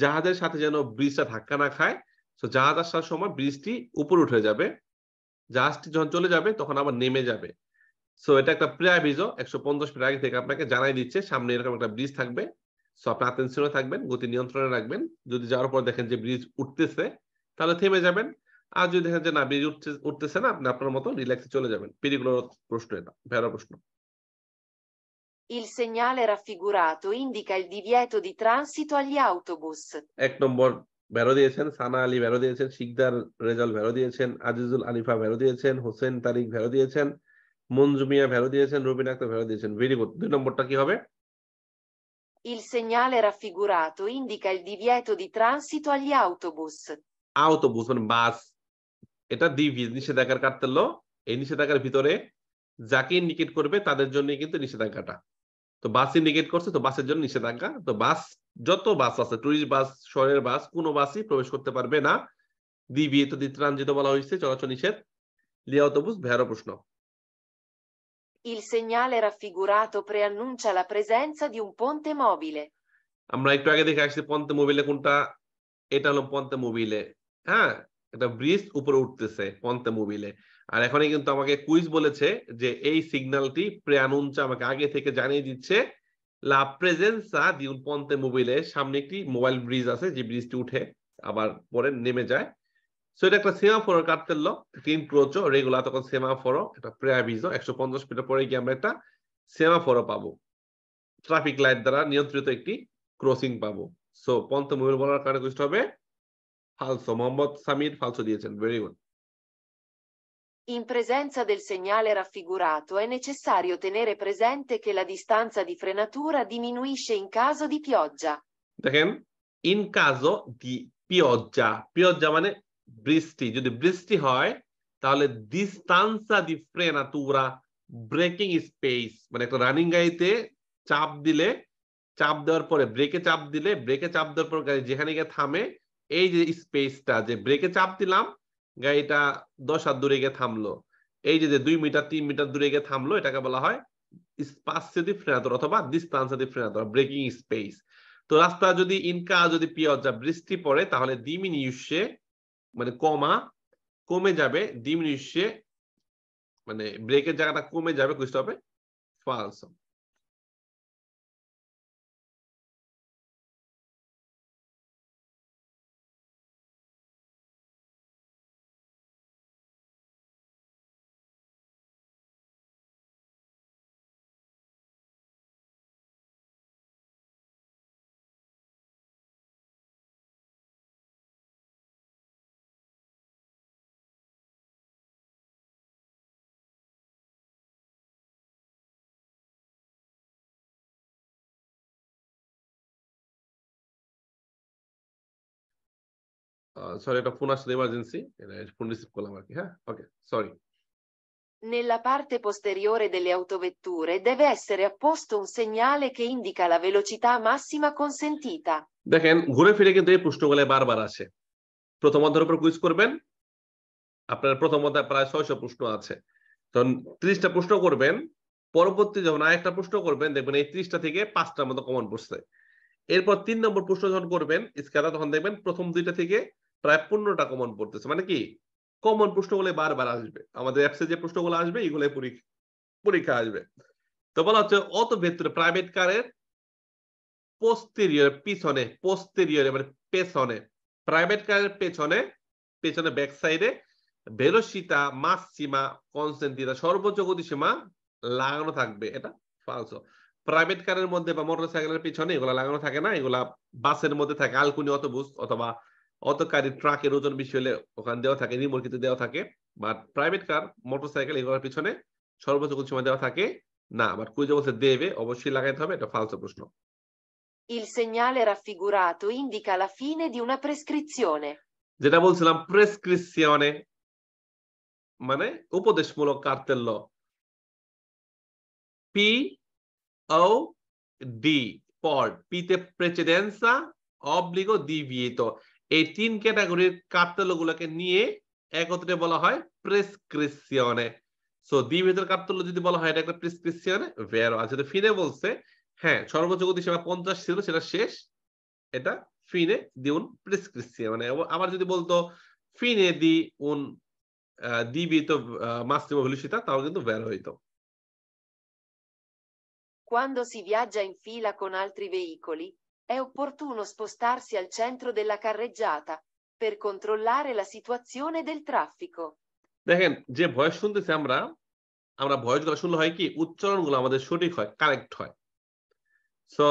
জাহাজের সাথে যেন ব্রিজটা ধাক্কা না খায় তো জাহাজ আসার সময় ব্রিজটি উপরে উঠে যাবে জাহাজটি যখন চলে যাবে তখন আবার নেমে যাবে সো এটা একটা প্রায় ব্রিজও একশো পঞ্চাশ মিটার আগে থেকে আপনাকে জানাই দিচ্ছে সামনে এরকম একটা ব্রিজ থাকবে সো আপনি আতেনশনে থাকবেন গতি নিয়ন্ত্রণে রাখবেন যদি যাওয়ার পর দেখেন যে ব্রিজ উঠতেছে তাহলে থেমে যাবেন আর যদি দেখেন যে না ব্রিজ উঠছে উঠতেছে না আপনি আপনার মতো রিল্যাক্সে চলে যাবেন পেরিগুলোর প্রশ্ন এটা ভেড়া প্রশ্ন Il segnale raffigurato indica il divieto di transito agli autobus. এক নম্বর ভেরো দিয়েছেন সানা আলী ভেরো দিয়েছেন শিকদার রেজাল ভেরো দিয়েছেন আজিজুল আলিফা ভেরো দিয়েছেন হোসেন তারিক ভেরো দিয়েছেন মঞ্জুমিয়া ভেরো দিয়েছেন রবিন আক্তার ভেরো দিয়েছেন ভেরি গুড দুই নম্বরটা কি হবে Il segnale raffigurato indica il divieto di transito agli autobus. Autobus মানে বাস এটা দিবি নিষেধাজ্ঞার কাটতেল এই নিষেধাজ্ঞার ভিতরে যাকে ইন্ডিকেট করবে তাদের জন্য কিন্তু নিষেধাজ্ঞাটা তো বাস ইন্ডিকেট করছে তো বাসের জন্য নিষেধাজ্ঞা তো বাস যত বাস আছে টুরিস্ট বাস শহরের বাস কোনো বাসই প্রবেশ করতে পারবে না দিবি তো দ্বিত্রাঞ্জিত বলা হয়েছে চলাচল নিষেধ লিয়া অতবুস ভেরো প্রশ্ন Il segnale raffigurato preannuncia la presenza di un ponte mobile. আমরা একটু আগে দেখে আসছি পন্তে মোবিলে কোনটা এটা হলো পন্তে মোবিলে হ্যাঁ এটা ব্রিজ উপরে উঠতেছে পন্তে মোবিলে আর এখন কিন্তু আমাকে কুইজ বলেছে যে এই সিগন্যালটি প্রেয়ানুঞ্চা আমাকে আগে থেকে জানিয়ে দিচ্ছে লা প্রেজেন্সা দি পন্তে মোবিলে সামনে একটি মোবাইল ব্রিজ আছে যে ব্রিজটি উঠে আবার পরে নেমে যায় সো এটা একটা সেমাফোরো কাট তেললো তিন ক্রোচো রেগুলা তখন সেমাফোরো এটা প্রেয়াবিজো একশো পঞ্চাশ মিটার পরে গিয়ে আমরা একটা সেমাফোরো পাবো ট্রাফিক লাইট দ্বারা নিয়ন্ত্রিত একটি ক্রসিং পাবো সো পন্থ ময়ূর বলার কারণে কুষ্ট হবে ফালসো মোহাম্মদ সামির ফালসো দিয়েছেন very good In presenza del segnale raffigurato è necessario tenere presente che la distanza di frenatura diminuisce in caso di pioggia. দেখেন in caso di pioggia. Pioggia মানে বৃষ্টি যদি বৃষ্টি হয় তাহলে দিস্তানসা দি ফ্রেনা তুরা ব্রেকিং স্পেস মানে একটা রানিং গাড়িতে চাপ দিলে চাপ দেওয়ার পরে ব্রেকে চাপ দিলে ব্রেকে চাপ দেওয়ার পর গাড়ি যেখানে গিয়ে থামে এই যে স্পেসটা যে ব্রেকে চাপ দিলাম গাড়িটা দশ হাত দূরে গিয়ে থামলো এই যে দুই মিটার তিন মিটার দূরে গিয়ে থামলো এটাকে বলা হয় স্পাসিয়াতি ফ্রেনাতর অথবা ডিস্টান্সাতি ফ্রেনাতর ব্রেকিং স্পেস তো রাস্তা যদি ইনকা যদি পিয়জা বৃষ্টি পড়ে তাহলে দিমিনিউসে মানে কমা কমে যাবে ডিমিনিশে মানে ব্রেকের জায়গাটা কমে যাবে কুইস্ট হবে ফালস সরি ফোন আসলে ফোন রিসিভ করলাম আর কি হ্যাঁ okay sorry Nella parte posteriore delle autovetture deve essere apposto un segnale che indica la velocità massima consentita. দেখেন ঘুরে ফিরে কিন্তু এই প্রশ্নগুলো বারবার আসে প্রথম অধ্যায়ের উপর কুইজ করবেন আপনার প্রথম অধ্যায় প্রায় ছয়শ প্রশ্ন আছে তখন ত্রিশটা প্রশ্ন করবেন পরবর্তী যখন আরেকটা প্রশ্ন করবেন দেখবেন এই ত্রিশটা থেকে পাঁচটার মতো কমন পড়ছে এরপর তিন নম্বর প্রশ্ন যখন করবেন স্কেলা তখন দেখবেন প্রথম দুইটা থেকে প্রায় পনেরোটা কমন পড়তেছে মানে কি কমন প্রশ্নগুলো বারবার আসবে আমাদের অ্যাপসে যে প্রশ্নগুলো আসবে এগুলো পরীক্ষা পরীক্ষা আসবে তো বলা হচ্ছে অত ভেতরে প্রাইভেট কারের পোস্টেরিয়র পিছনে মানে পেছনে প্রাইভেট কারের পেছনে পেছনে ব্যাক সাইডে ভেলোসিতা মাস সীমা সর্বোচ্চ গতিসীমা লাগানো থাকবে এটা ফালসো প্রাইভেট কারের মধ্যে বা মোটরসাইকেলের পিছনে এগুলা লাগানো থাকে না এগুলা বাসের মধ্যে থাকে আলকুনি অটোবুস অথবা অত গাড়ির ট্রাকের ওজন বেশি হলে ওখানে দেওয়া থাকে নিমর্কিত দেওয়া থাকে বাট প্রাইভেট কার মোটরসাইকেল এগুলোর পিছনে সর্বোচ্চ কোন সময় দেওয়া থাকে না বাট কুইজে বলছে দেবে অবশ্যই লাগাইতে হবে এটা ফালতু প্রশ্ন Il segnale raffigurato indica la fine di una prescrizione. যেটা বলছিলাম প্রেসক্রিপশনে মানে উপদেশমূলক কার্তেল্য পি ও ডি পড পিতে প্রেসিডেন্সা অব্লিগো ডিভিয়েটো এই তিন ক্যাটাগরির কার্তেলগুলোকে নিয়ে একত্রে বলা হয় প্রেসক্রিপশনে সো দি ভেতর কার্তেল যদি বলা হয় এটা একটা প্রেসক্রিপশনে ভেরো আছে তো ফিনে বলছে হ্যাঁ সর্বোচ্চ গতি গতিসীমা পঞ্চাশ ছিল সেটা শেষ এটা ফিনে দিউন প্রেসক্রিপশন মানে আবার যদি বলতো ফিনে দি উন দিবি তো মাস্তিমো ভেলুসিতা তাও কিন্তু ভেরো হইতো Quando si viaggia in fila con altri veicoli, È opportuno spostarsi al centro della carreggiata per controllare la situazione del traffico. দেখেন যে ভয়েস শুনতেছি আমরা আমরা ভয়েসগুলো শুনলে হয় কি উচ্চারণগুলো আমাদের সঠিক হয় কারেক্ট হয় সো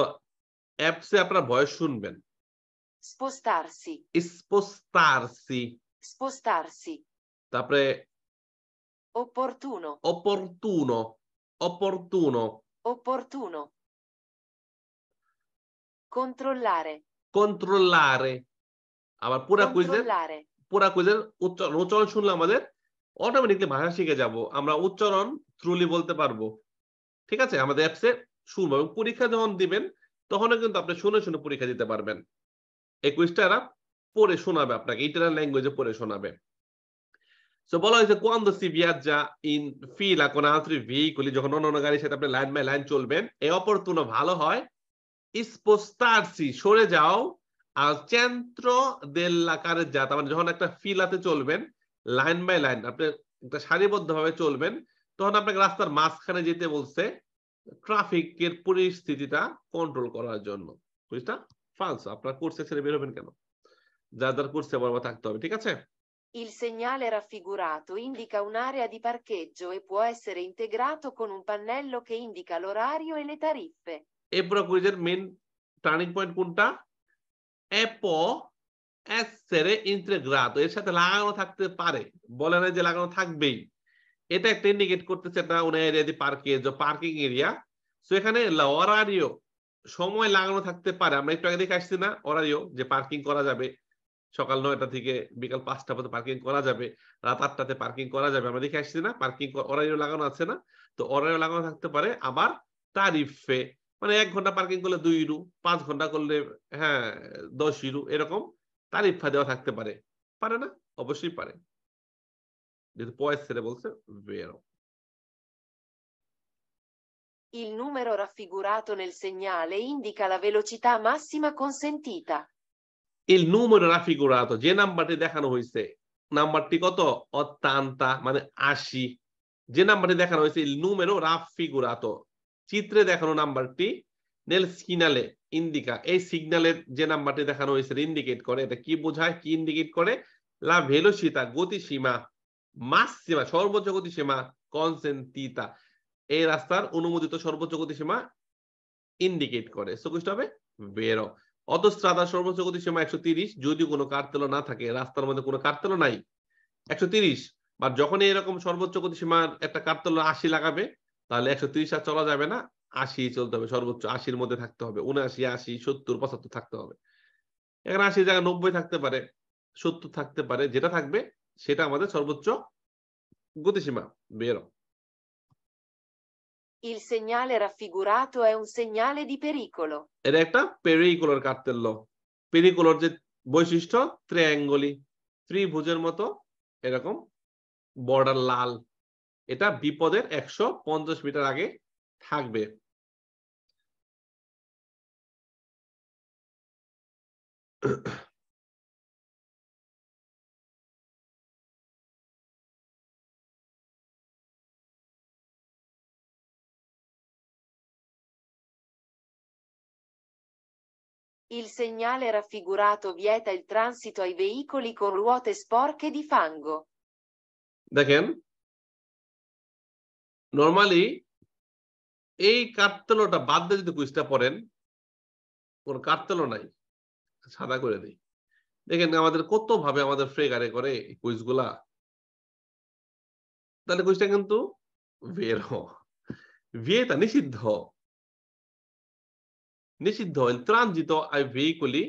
অ্যাপসে আপনারা ভয়েস শুনবেন স্পোস্টারসি স্পোস্টারসি স্পোস্টারসি তারপরে opportuno opportuno opportuno opportuno Controllare. Controllare. আবার পুরা কুইজের পুরা কুইজের উচ্চারণ উচ্চারণ শুনলে আমাদের অটোমেটিকলি ভাষা শিখে যাব আমরা উচ্চারণ থ্রুলি বলতে পারবো ঠিক আছে আমাদের অ্যাপসে শুনবো এবং পরীক্ষা যখন দিবেন তখনও কিন্তু আপনি শুনে শুনে পরীক্ষা দিতে পারবেন এই কুইজটা এরা পড়ে শোনাবে আপনাকে ইটালিয়ান ল্যাঙ্গুয়েজে পড়ে শোনাবে তো বলা হয়েছে দ্য সি ভিয়াজা ইন ফি লা কোন আত্রি ভেহিকুলি যখন অন্য গাড়ির সাথে আপনি লাইন বাই লাইন চলবেন এই অপরতুনো ভালো হয় স্পোস্তারসি সরে যাও আর চেন্ত্র দেল লাকারে যা তার মানে যখন একটা ফিলাতে চলবেন লাইন বাই লাইন আপনি একটা সারিবদ্ধ ভাবে চলবেন তখন আপনাকে রাস্তার মাঝখানে যেতে বলছে ট্রাফিকের পরিস্থিতিটা কন্ট্রোল করার জন্য বুঝটা ফালস আপনার কোর্সে ছেড়ে বের হবেন কেন যা যার কোর্সে বরাবর থাকতে হবে ঠিক আছে Il segnale raffigurato indica un'area di parcheggio e può essere integrato con un pannello che indica l'orario e le tariffe. এই পুরো কুইজের মেন টার্নিং পয়েন্ট কোনটা অ্যাপো অ্যাসেরে তো এর সাথে লাগানো থাকতে পারে বলে না যে লাগানো থাকবেই এটা একটা ইন্ডিকেট করতেছে একটা উনি এরিয়া দি পার্কে যে পার্কিং এরিয়া সো এখানে লরারিও সময় লাগানো থাকতে পারে আমরা একটু আগে দেখে আসছি না অরারিও যে পার্কিং করা যাবে সকাল নয়টা থেকে বিকাল পাঁচটা পর্যন্ত পার্কিং করা যাবে রাত আটটাতে পার্কিং করা যাবে আমরা দেখে আসছি না পার্কিং অরারিও লাগানো আছে না তো অরারিও লাগানো থাকতে পারে আবার তারিফে মানে এক ঘন্টা পার্কিং করলে দুই ইউরু পাঁচ ঘন্টা করলে হ্যাঁ দশ ইউরু এরকম তারিফা দেওয়া থাকতে পারে পারে না অবশ্যই পারে যেহেতু পয়েস ছেড়ে বলছে বেরো Il numero raffigurato nel segnale indica la velocità massima consentita. Il numero raffigurato, যে নাম্বারটি দেখানো হয়েছে নাম্বারটি কত অত্যান্তা মানে আশি যে নাম্বারটি দেখানো হয়েছে il numero raffigurato চিত্রে দেখানো নাম্বারটি নেল সিগনালে ইন্ডিকা এই সিগনালের যে নাম্বারটি দেখানো হয়েছে ইন্ডিকেট করে এটা কি বোঝায় কি ইন্ডিকেট করে লা ভেলোসিতা গতিসীমা সীমা সর্বোচ্চ গতিসীমা কনসেন্টিতা এই রাস্তার অনুমোদিত সর্বোচ্চ গতিসীমা ইন্ডিকেট করে সো কষ্ট হবে বেরো অতস্ত্রাদা সর্বোচ্চ গতিসীমা একশো তিরিশ যদি কোনো কার্তেল না থাকে রাস্তার মধ্যে কোনো কার্তেল নাই একশো তিরিশ বা যখন এরকম সর্বোচ্চ গতিসীমার একটা কার্তেল আশি লাগাবে তাহলে একশো তিরিশ আর চলা যাবে না আশি চলতে হবে সর্বোচ্চ আশির মধ্যে থাকতে হবে উনআশি আশি সত্তর পঁচাত্তর থাকতে হবে এখানে আশি জায়গায় নব্বই থাকতে পারে সত্তর থাকতে পারে যেটা থাকবে সেটা আমাদের সর্বোচ্চ গতিসীমা বের Il segnale raffigurato è un segnale di pericolo. Ed è un pericolo il এটা একটা পেরিকুলোর কার্তেল্য পেরিকুলোর যে বৈশিষ্ট্য ত্রিঅ্যাঙ্গলি ত্রিভুজের মতো এরকম বর্ডার লাল এটা বিপদের একশো পঞ্চাশ মিটার আগে থাকবে Il segnale raffigurato vieta il transito ai veicoli con ruote sporche di fango. দেখেন নর্মালি এই কাঠতেলোটা বাদ দিয়ে যদি কুইজটা পড়েন কোন কাঠতেলো নাই সাদা করে দিই দেখেন আমাদের কত ভাবে আমাদের ফ্রেগারে করে কুইজগুলা তাহলে কুইজটা কিন্তু বের ভিয়েতা নিষিদ্ধ নিষিদ্ধ ত্রাঞ্জিত আই ভেহিকুলি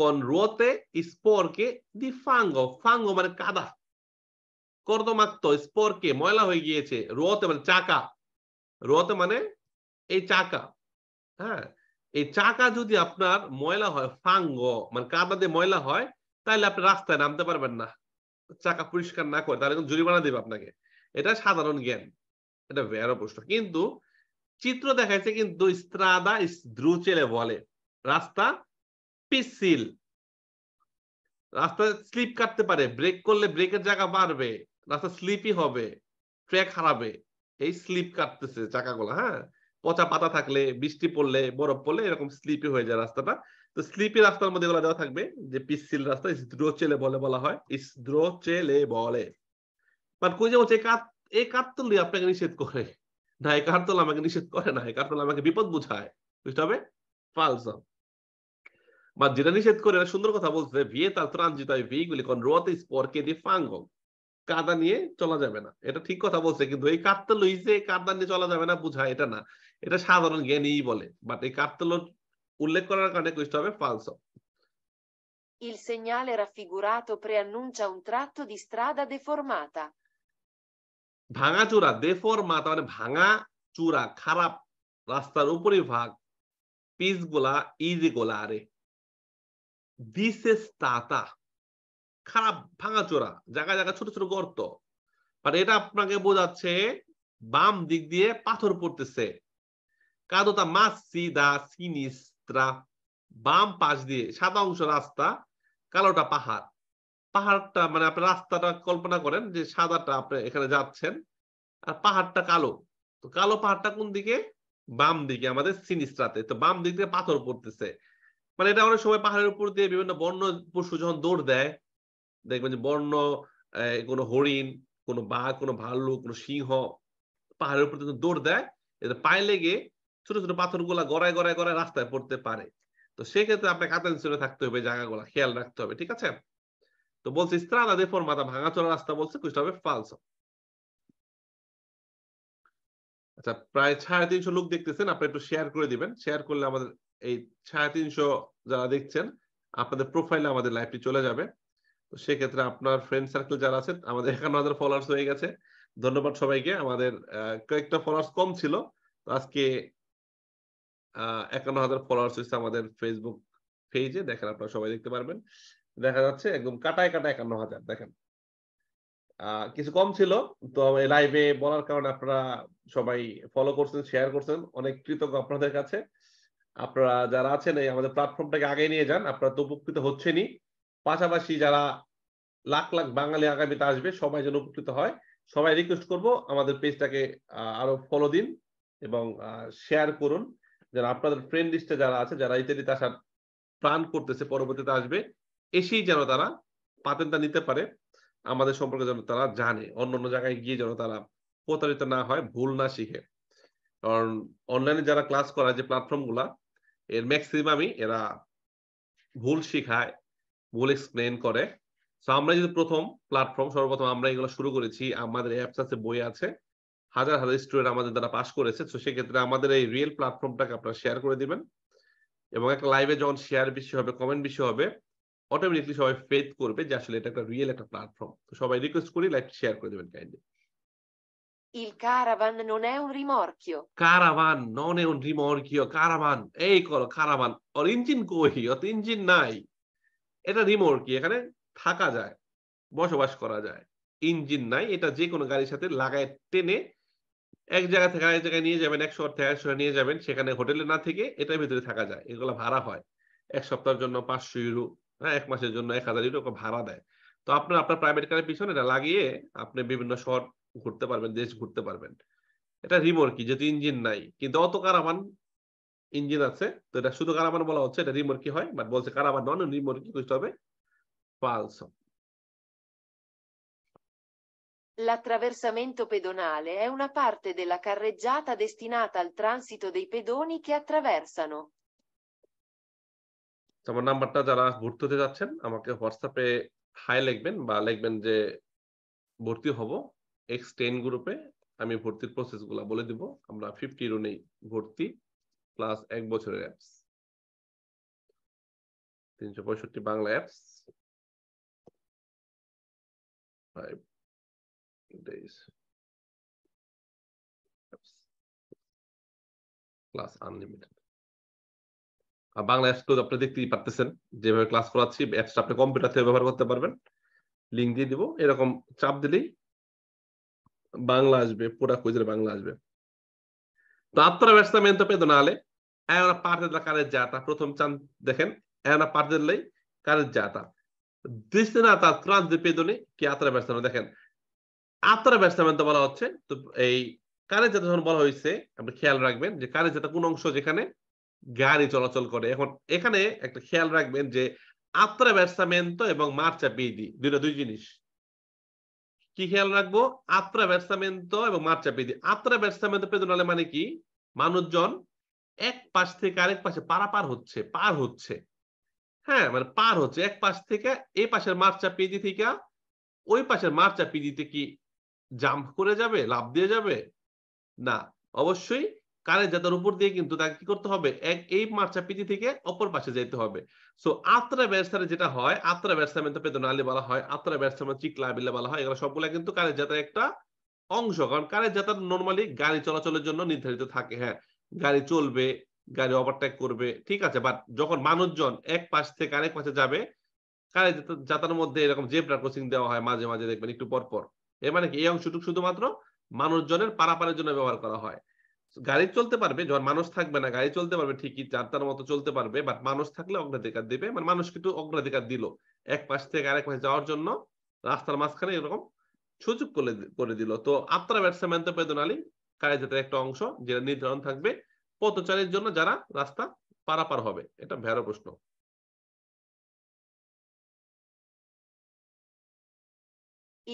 con ruote sporche দি fango. Fango মানে কাদা কর্দমাক্ত ময়লা হয়ে গিয়েছে মানে চাকা রোয়াতে মানে এই চাকা হ্যাঁ এই চাকা যদি আপনার ময়লা হয় ফাঙ্গ মানে কাদা দিয়ে ময়লা হয় তাহলে আপনি রাস্তায় নামতে পারবেন না চাকা পরিষ্কার না করে তাহলে জরিমানা দেবে আপনাকে এটা সাধারণ জ্ঞান এটা ভেরো প্রশ্ন কিন্তু চিত্র দেখাইছে কিন্তু স্ত্রাদা দ্রুচেলে বলে রাস্তা পিসিল রাস্তা স্লিপ কাটতে পারে ব্রেক করলে ব্রেকের জায়গা বাড়বে রাস্তা স্লিপই হবে ট্র্যাক হারাবে এই স্লিপ কাটতেছে চাকাগুলো হ্যাঁ পচা পাতা থাকলে বৃষ্টি পড়লে বরফ পড়লে এরকম স্লিপি হয়ে যায় রাস্তাটা তো স্লিপি রাস্তার মধ্যে এগুলো দেওয়া থাকবে যে পিসিল রাস্তা ইসদ্রো চেলে বলে বলা হয় ইসদ্রো চেলে বলে বাট কই কুইজে হচ্ছে একাত এই কার্তুলি আপনাকে নিষেধ করে না এই কার্তুল আমাকে নিষেধ করে না এই কার্তুল আমাকে বিপদ বুঝায় বুঝতে হবে ফালস বা যেটা নিষেধ করে সুন্দর কথা বলছে ভিয়ে তার ত্রাঞ্জিত হয় ভি গুলি কোন রোতে স্পর্কে দি ফাঙ্গম কাদা নিয়ে চলা যাবে না এটা ঠিক কথা বলছে কিন্তু এই কাত্তালই যে কাদা নিয়ে চলা যাবে না বুঝা এটা না এটা সাধারণ জ্ঞানই বলে বাট এই কাত্তাল উল্লেখ করার কারণে কষ্ট হবে ফালস Il segnale raffigurato preannuncia un tratto di strada deformata. ভাঙা চূড়া deformata মানে ভাঙা চূড়া খারাপ রাস্তার উপরিভাগ পিস গোলা ইজি গোলা আরে দিস ইজ খারাপ ভাঙা চোরা জায়গায় জায়গায় ছোট ছোট গর্ত আর এটা আপনাকে বোঝাচ্ছে বাম দিক দিয়ে পাথর পড়তেছে কাদোতা মাছ সিদা সিনিস্ত্রা বাম পাশ দিয়ে সাদা অংশ রাস্তা কালোটা পাহাড় পাহাড়টা মানে আপনি রাস্তাটা কল্পনা করেন যে সাদাটা আপনি এখানে যাচ্ছেন আর পাহাড়টা কালো তো কালো পাহাড়টা কোন দিকে বাম দিকে আমাদের সিনিস্ট্রাতে তো বাম দিক দিয়ে পাথর পড়তেছে মানে এটা অনেক সময় পাহাড়ের উপর দিয়ে বিভিন্ন বন্য পশু যখন দৌড় দেয় দেখবেন যে বর্ণ কোনো হরিণ কোনো বাঘ কোনো ভাল্লুক কোনো সিংহ পাহাড়ের উপর যদি দৌড় দেয় এদের পায়ে লেগে ছোট ছোট পাথর গুলা গড়ায় গড়ায় গড়ায় রাস্তায় পড়তে পারে তো সেক্ষেত্রে আপনাকে আতঙ্কিত থাকতে হবে জায়গা জায়গাগুলা খেয়াল রাখতে হবে ঠিক আছে তো বলছে স্ত্রাদা দে ভাঙা চলা রাস্তা বলছে কুইটা হবে ফালস আচ্ছা প্রায় সাড়ে তিনশো লোক দেখতেছেন আপনি একটু শেয়ার করে দিবেন শেয়ার করলে আমাদের এই সাড়ে তিনশো যারা দেখছেন আপনাদের প্রোফাইলে আমাদের লাইভটি চলে যাবে তো সেক্ষেত্রে আপনার ফ্রেন্ড সার্কেল যারা আছে আমাদের এখানে হাজার ফলোয়ার্স হয়ে গেছে ধন্যবাদ সবাইকে আমাদের কয়েকটা ফলোয়ার্স কম ছিল আজকে একান্ন হাজার ফলোয়ার্স হয়েছে আমাদের ফেসবুক পেজে দেখেন আপনারা সবাই দেখতে পারবেন দেখা যাচ্ছে একদম কাটায় কাটায় একান্ন হাজার দেখেন কিছু কম ছিল তো লাইভে বলার কারণে আপনারা সবাই ফলো করছেন শেয়ার করছেন অনেক কৃতজ্ঞ আপনাদের কাছে আপনারা যারা আছেন এই আমাদের প্ল্যাটফর্মটাকে আগে নিয়ে যান আপনারা তো উপকৃত হচ্ছেনই পাশাপাশি যারা লাখ লাখ বাঙালি আগামীতে আসবে সবাই যেন উপকৃত হয় সবাই রিকোয়েস্ট করব আমাদের পেজটাকে আরো ফলো দিন এবং শেয়ার করুন যারা আপনাদের ফ্রেন্ড লিস্টে যারা আছে যারা ইত্যাদিতে আসার প্রাণ করতেছে পরবর্তীতে আসবে এসেই যেন তারা পাতেনটা নিতে পারে আমাদের সম্পর্কে যেন তারা জানে অন্য অন্য জায়গায় গিয়ে যেন তারা প্রতারিত না হয় ভুল না শিখে কারণ অনলাইনে যারা ক্লাস করা যে গুলা এর ম্যাক্সিমামই এরা ভুল শিখায় বলে এক্সপ্লেন করে সো আমরা যদি প্রথম প্ল্যাটফর্ম সর্বপ্রথম আমরা এগুলো শুরু করেছি আমাদের অ্যাপস আছে বই আছে হাজার হাজার স্টুডেন্ট আমাদের দ্বারা পাস করেছে তো সেক্ষেত্রে আমাদের এই রিয়েল প্ল্যাটফর্মটাকে আপনারা শেয়ার করে দিবেন এবং একটা লাইভে যখন শেয়ার বেশি হবে কমেন্ট বেশি হবে অটোমেটিকলি সবাই ফেথ করবে যে আসলে এটা একটা রিয়েল একটা প্ল্যাটফর্ম তো সবাই রিকোয়েস্ট করি লাইভ শেয়ার করে দিবেন kindly Il caravan non è un rimorchio. Caravan non è un rimorchio. Caravan. Eccolo, caravan. origin coi, origin অত ইঞ্জিন নাই এটা রিমোট কি এখানে থাকা যায় বসবাস করা যায় ইঞ্জিন নাই এটা যে কোনো গাড়ির সাথে লাগায় টেনে এক জায়গা থেকে আরেক জায়গায় নিয়ে যাবেন এক শহর থেকে এক নিয়ে যাবেন সেখানে হোটেলে না থেকে এটার ভিতরে থাকা যায় এগুলো ভাড়া হয় এক সপ্তাহের জন্য পাঁচশো ইউরো হ্যাঁ এক মাসের জন্য এক হাজার ইউরো ভাড়া দেয় তো আপনার আপনার প্রাইভেট কারের পিছনে এটা লাগিয়ে আপনি বিভিন্ন শহর ঘুরতে পারবেন দেশ ঘুরতে পারবেন এটা রিমোট কি যেহেতু ইঞ্জিন নাই কিন্তু অত কারামান ইঞ্জিন আছে তো এটা শুধু কারাবান বলা হচ্ছে এটা রিমোট কি হয় বাট বলছে কারাবান নন রিমোট কি করতে হবে পালস L'attraversamento pedonale è una parte della carreggiata destinata al transito dei pedoni che attraversano. আমার নাম্বারটা যারা ভর্তি হতে যাচ্ছেন আমাকে হোয়াটসঅ্যাপে হাই লিখবেন বা লিখবেন যে ভর্তি হব এক্স টেন গ্রুপে আমি ভর্তির প্রসেসগুলো বলে দিব আমরা ফিফটি রুনেই ভর্তি প্লাস এক বছরের অ্যাপস তিনশো পঁয়ষট্টি Bangla apps five class unlimited আর বাংলা অ্যাপস আপনি দেখতেই পারতেছেন যেভাবে ক্লাস করাচ্ছি অ্যাপসটা আপনি কম্পিউটার থেকে ব্যবহার করতে পারবেন লিঙ্ক দিয়ে দিব এরকম চাপ দিলেই বাংলা আসবে পুরা কুইজের বাংলা আসবে তো আপনারা ব্যস্ত মেন তো পেদনালে পেদনে কি দেখেন তো বলা হচ্ছে তো এই কারের যখন বলা হয়েছে আপনি খেয়াল রাখবেন যে কারের জাতা কোন অংশ যেখানে গাড়ি চলাচল করে এখন এখানে একটা খেয়াল রাখবেন যে আত্রা ব্যাটসম্যান তো এবং মার্চা পেদি দুইটা দুই জিনিস কি খেয়াল রাখবো আত্রা ব্যাটসম্যান তো এবং মার্চা পেদি আত্রা ব্যাটসম্যান পেদনালে মানে কি মানুষজন এক পাশ থেকে আরেক পাশে পারাপার হচ্ছে পার হচ্ছে হ্যাঁ মানে পার হচ্ছে এক পাশ থেকে এই পাশের মার চাপিয়ে দিতে থেকে ওই পাশের মার চাপিয়ে দিতে কি জাম্প করে যাবে লাভ দিয়ে যাবে না অবশ্যই কারের যাদের উপর দিয়ে কিন্তু তাকে কি করতে হবে এক এই মার্চা পিটি থেকে অপর পাশে যেতে হবে সো আত্রা ব্যবস্থানে যেটা হয় আত্রা ব্যবস্থামেন তো পেতনালি বলা হয় আত্রা ব্যবস্থামেন চিকলা বিলে বলা হয় এগুলো সবগুলো কিন্তু কারের জাতার একটা অংশ কারণ কারের জাতার নর্মালি গাড়ি চলাচলের জন্য নির্ধারিত থাকে হ্যাঁ গাড়ি চলবে গাড়ি ওভারটেক করবে ঠিক আছে বাট যখন মানুষজন এক পাশ থেকে আরেক পাশে যাবে কারে যাতার মধ্যে এরকম জেব্রা ক্রসিং দেওয়া হয় মাঝে মাঝে দেখবেন একটু পর পর এর মানে কি এই অংশটুকু শুধুমাত্র মানুষজনের পারাপারের জন্য ব্যবহার করা হয় গাড়ি চলতে পারবে যখন মানুষ থাকবে না গাড়ি চলতে পারবে ঠিকই যার তার মতো চলতে পারবে বাট মানুষ থাকলে অগ্রাধিকার দিবে মানে মানুষ কিন্তু অগ্রাধিকার দিল এক পাশ থেকে আরেক পাশে যাওয়ার জন্য রাস্তার মাঝখানে এরকম সুযোগ করে করে দিল তো আপনারা ব্যাটসম্যান তো পেদন আলী কালেজাতের একটা অংশ যেটা নির্ধারণ থাকবে পথচারীর জন্য যারা রাস্তা পারাপার হবে এটা ভেরো প্রশ্ন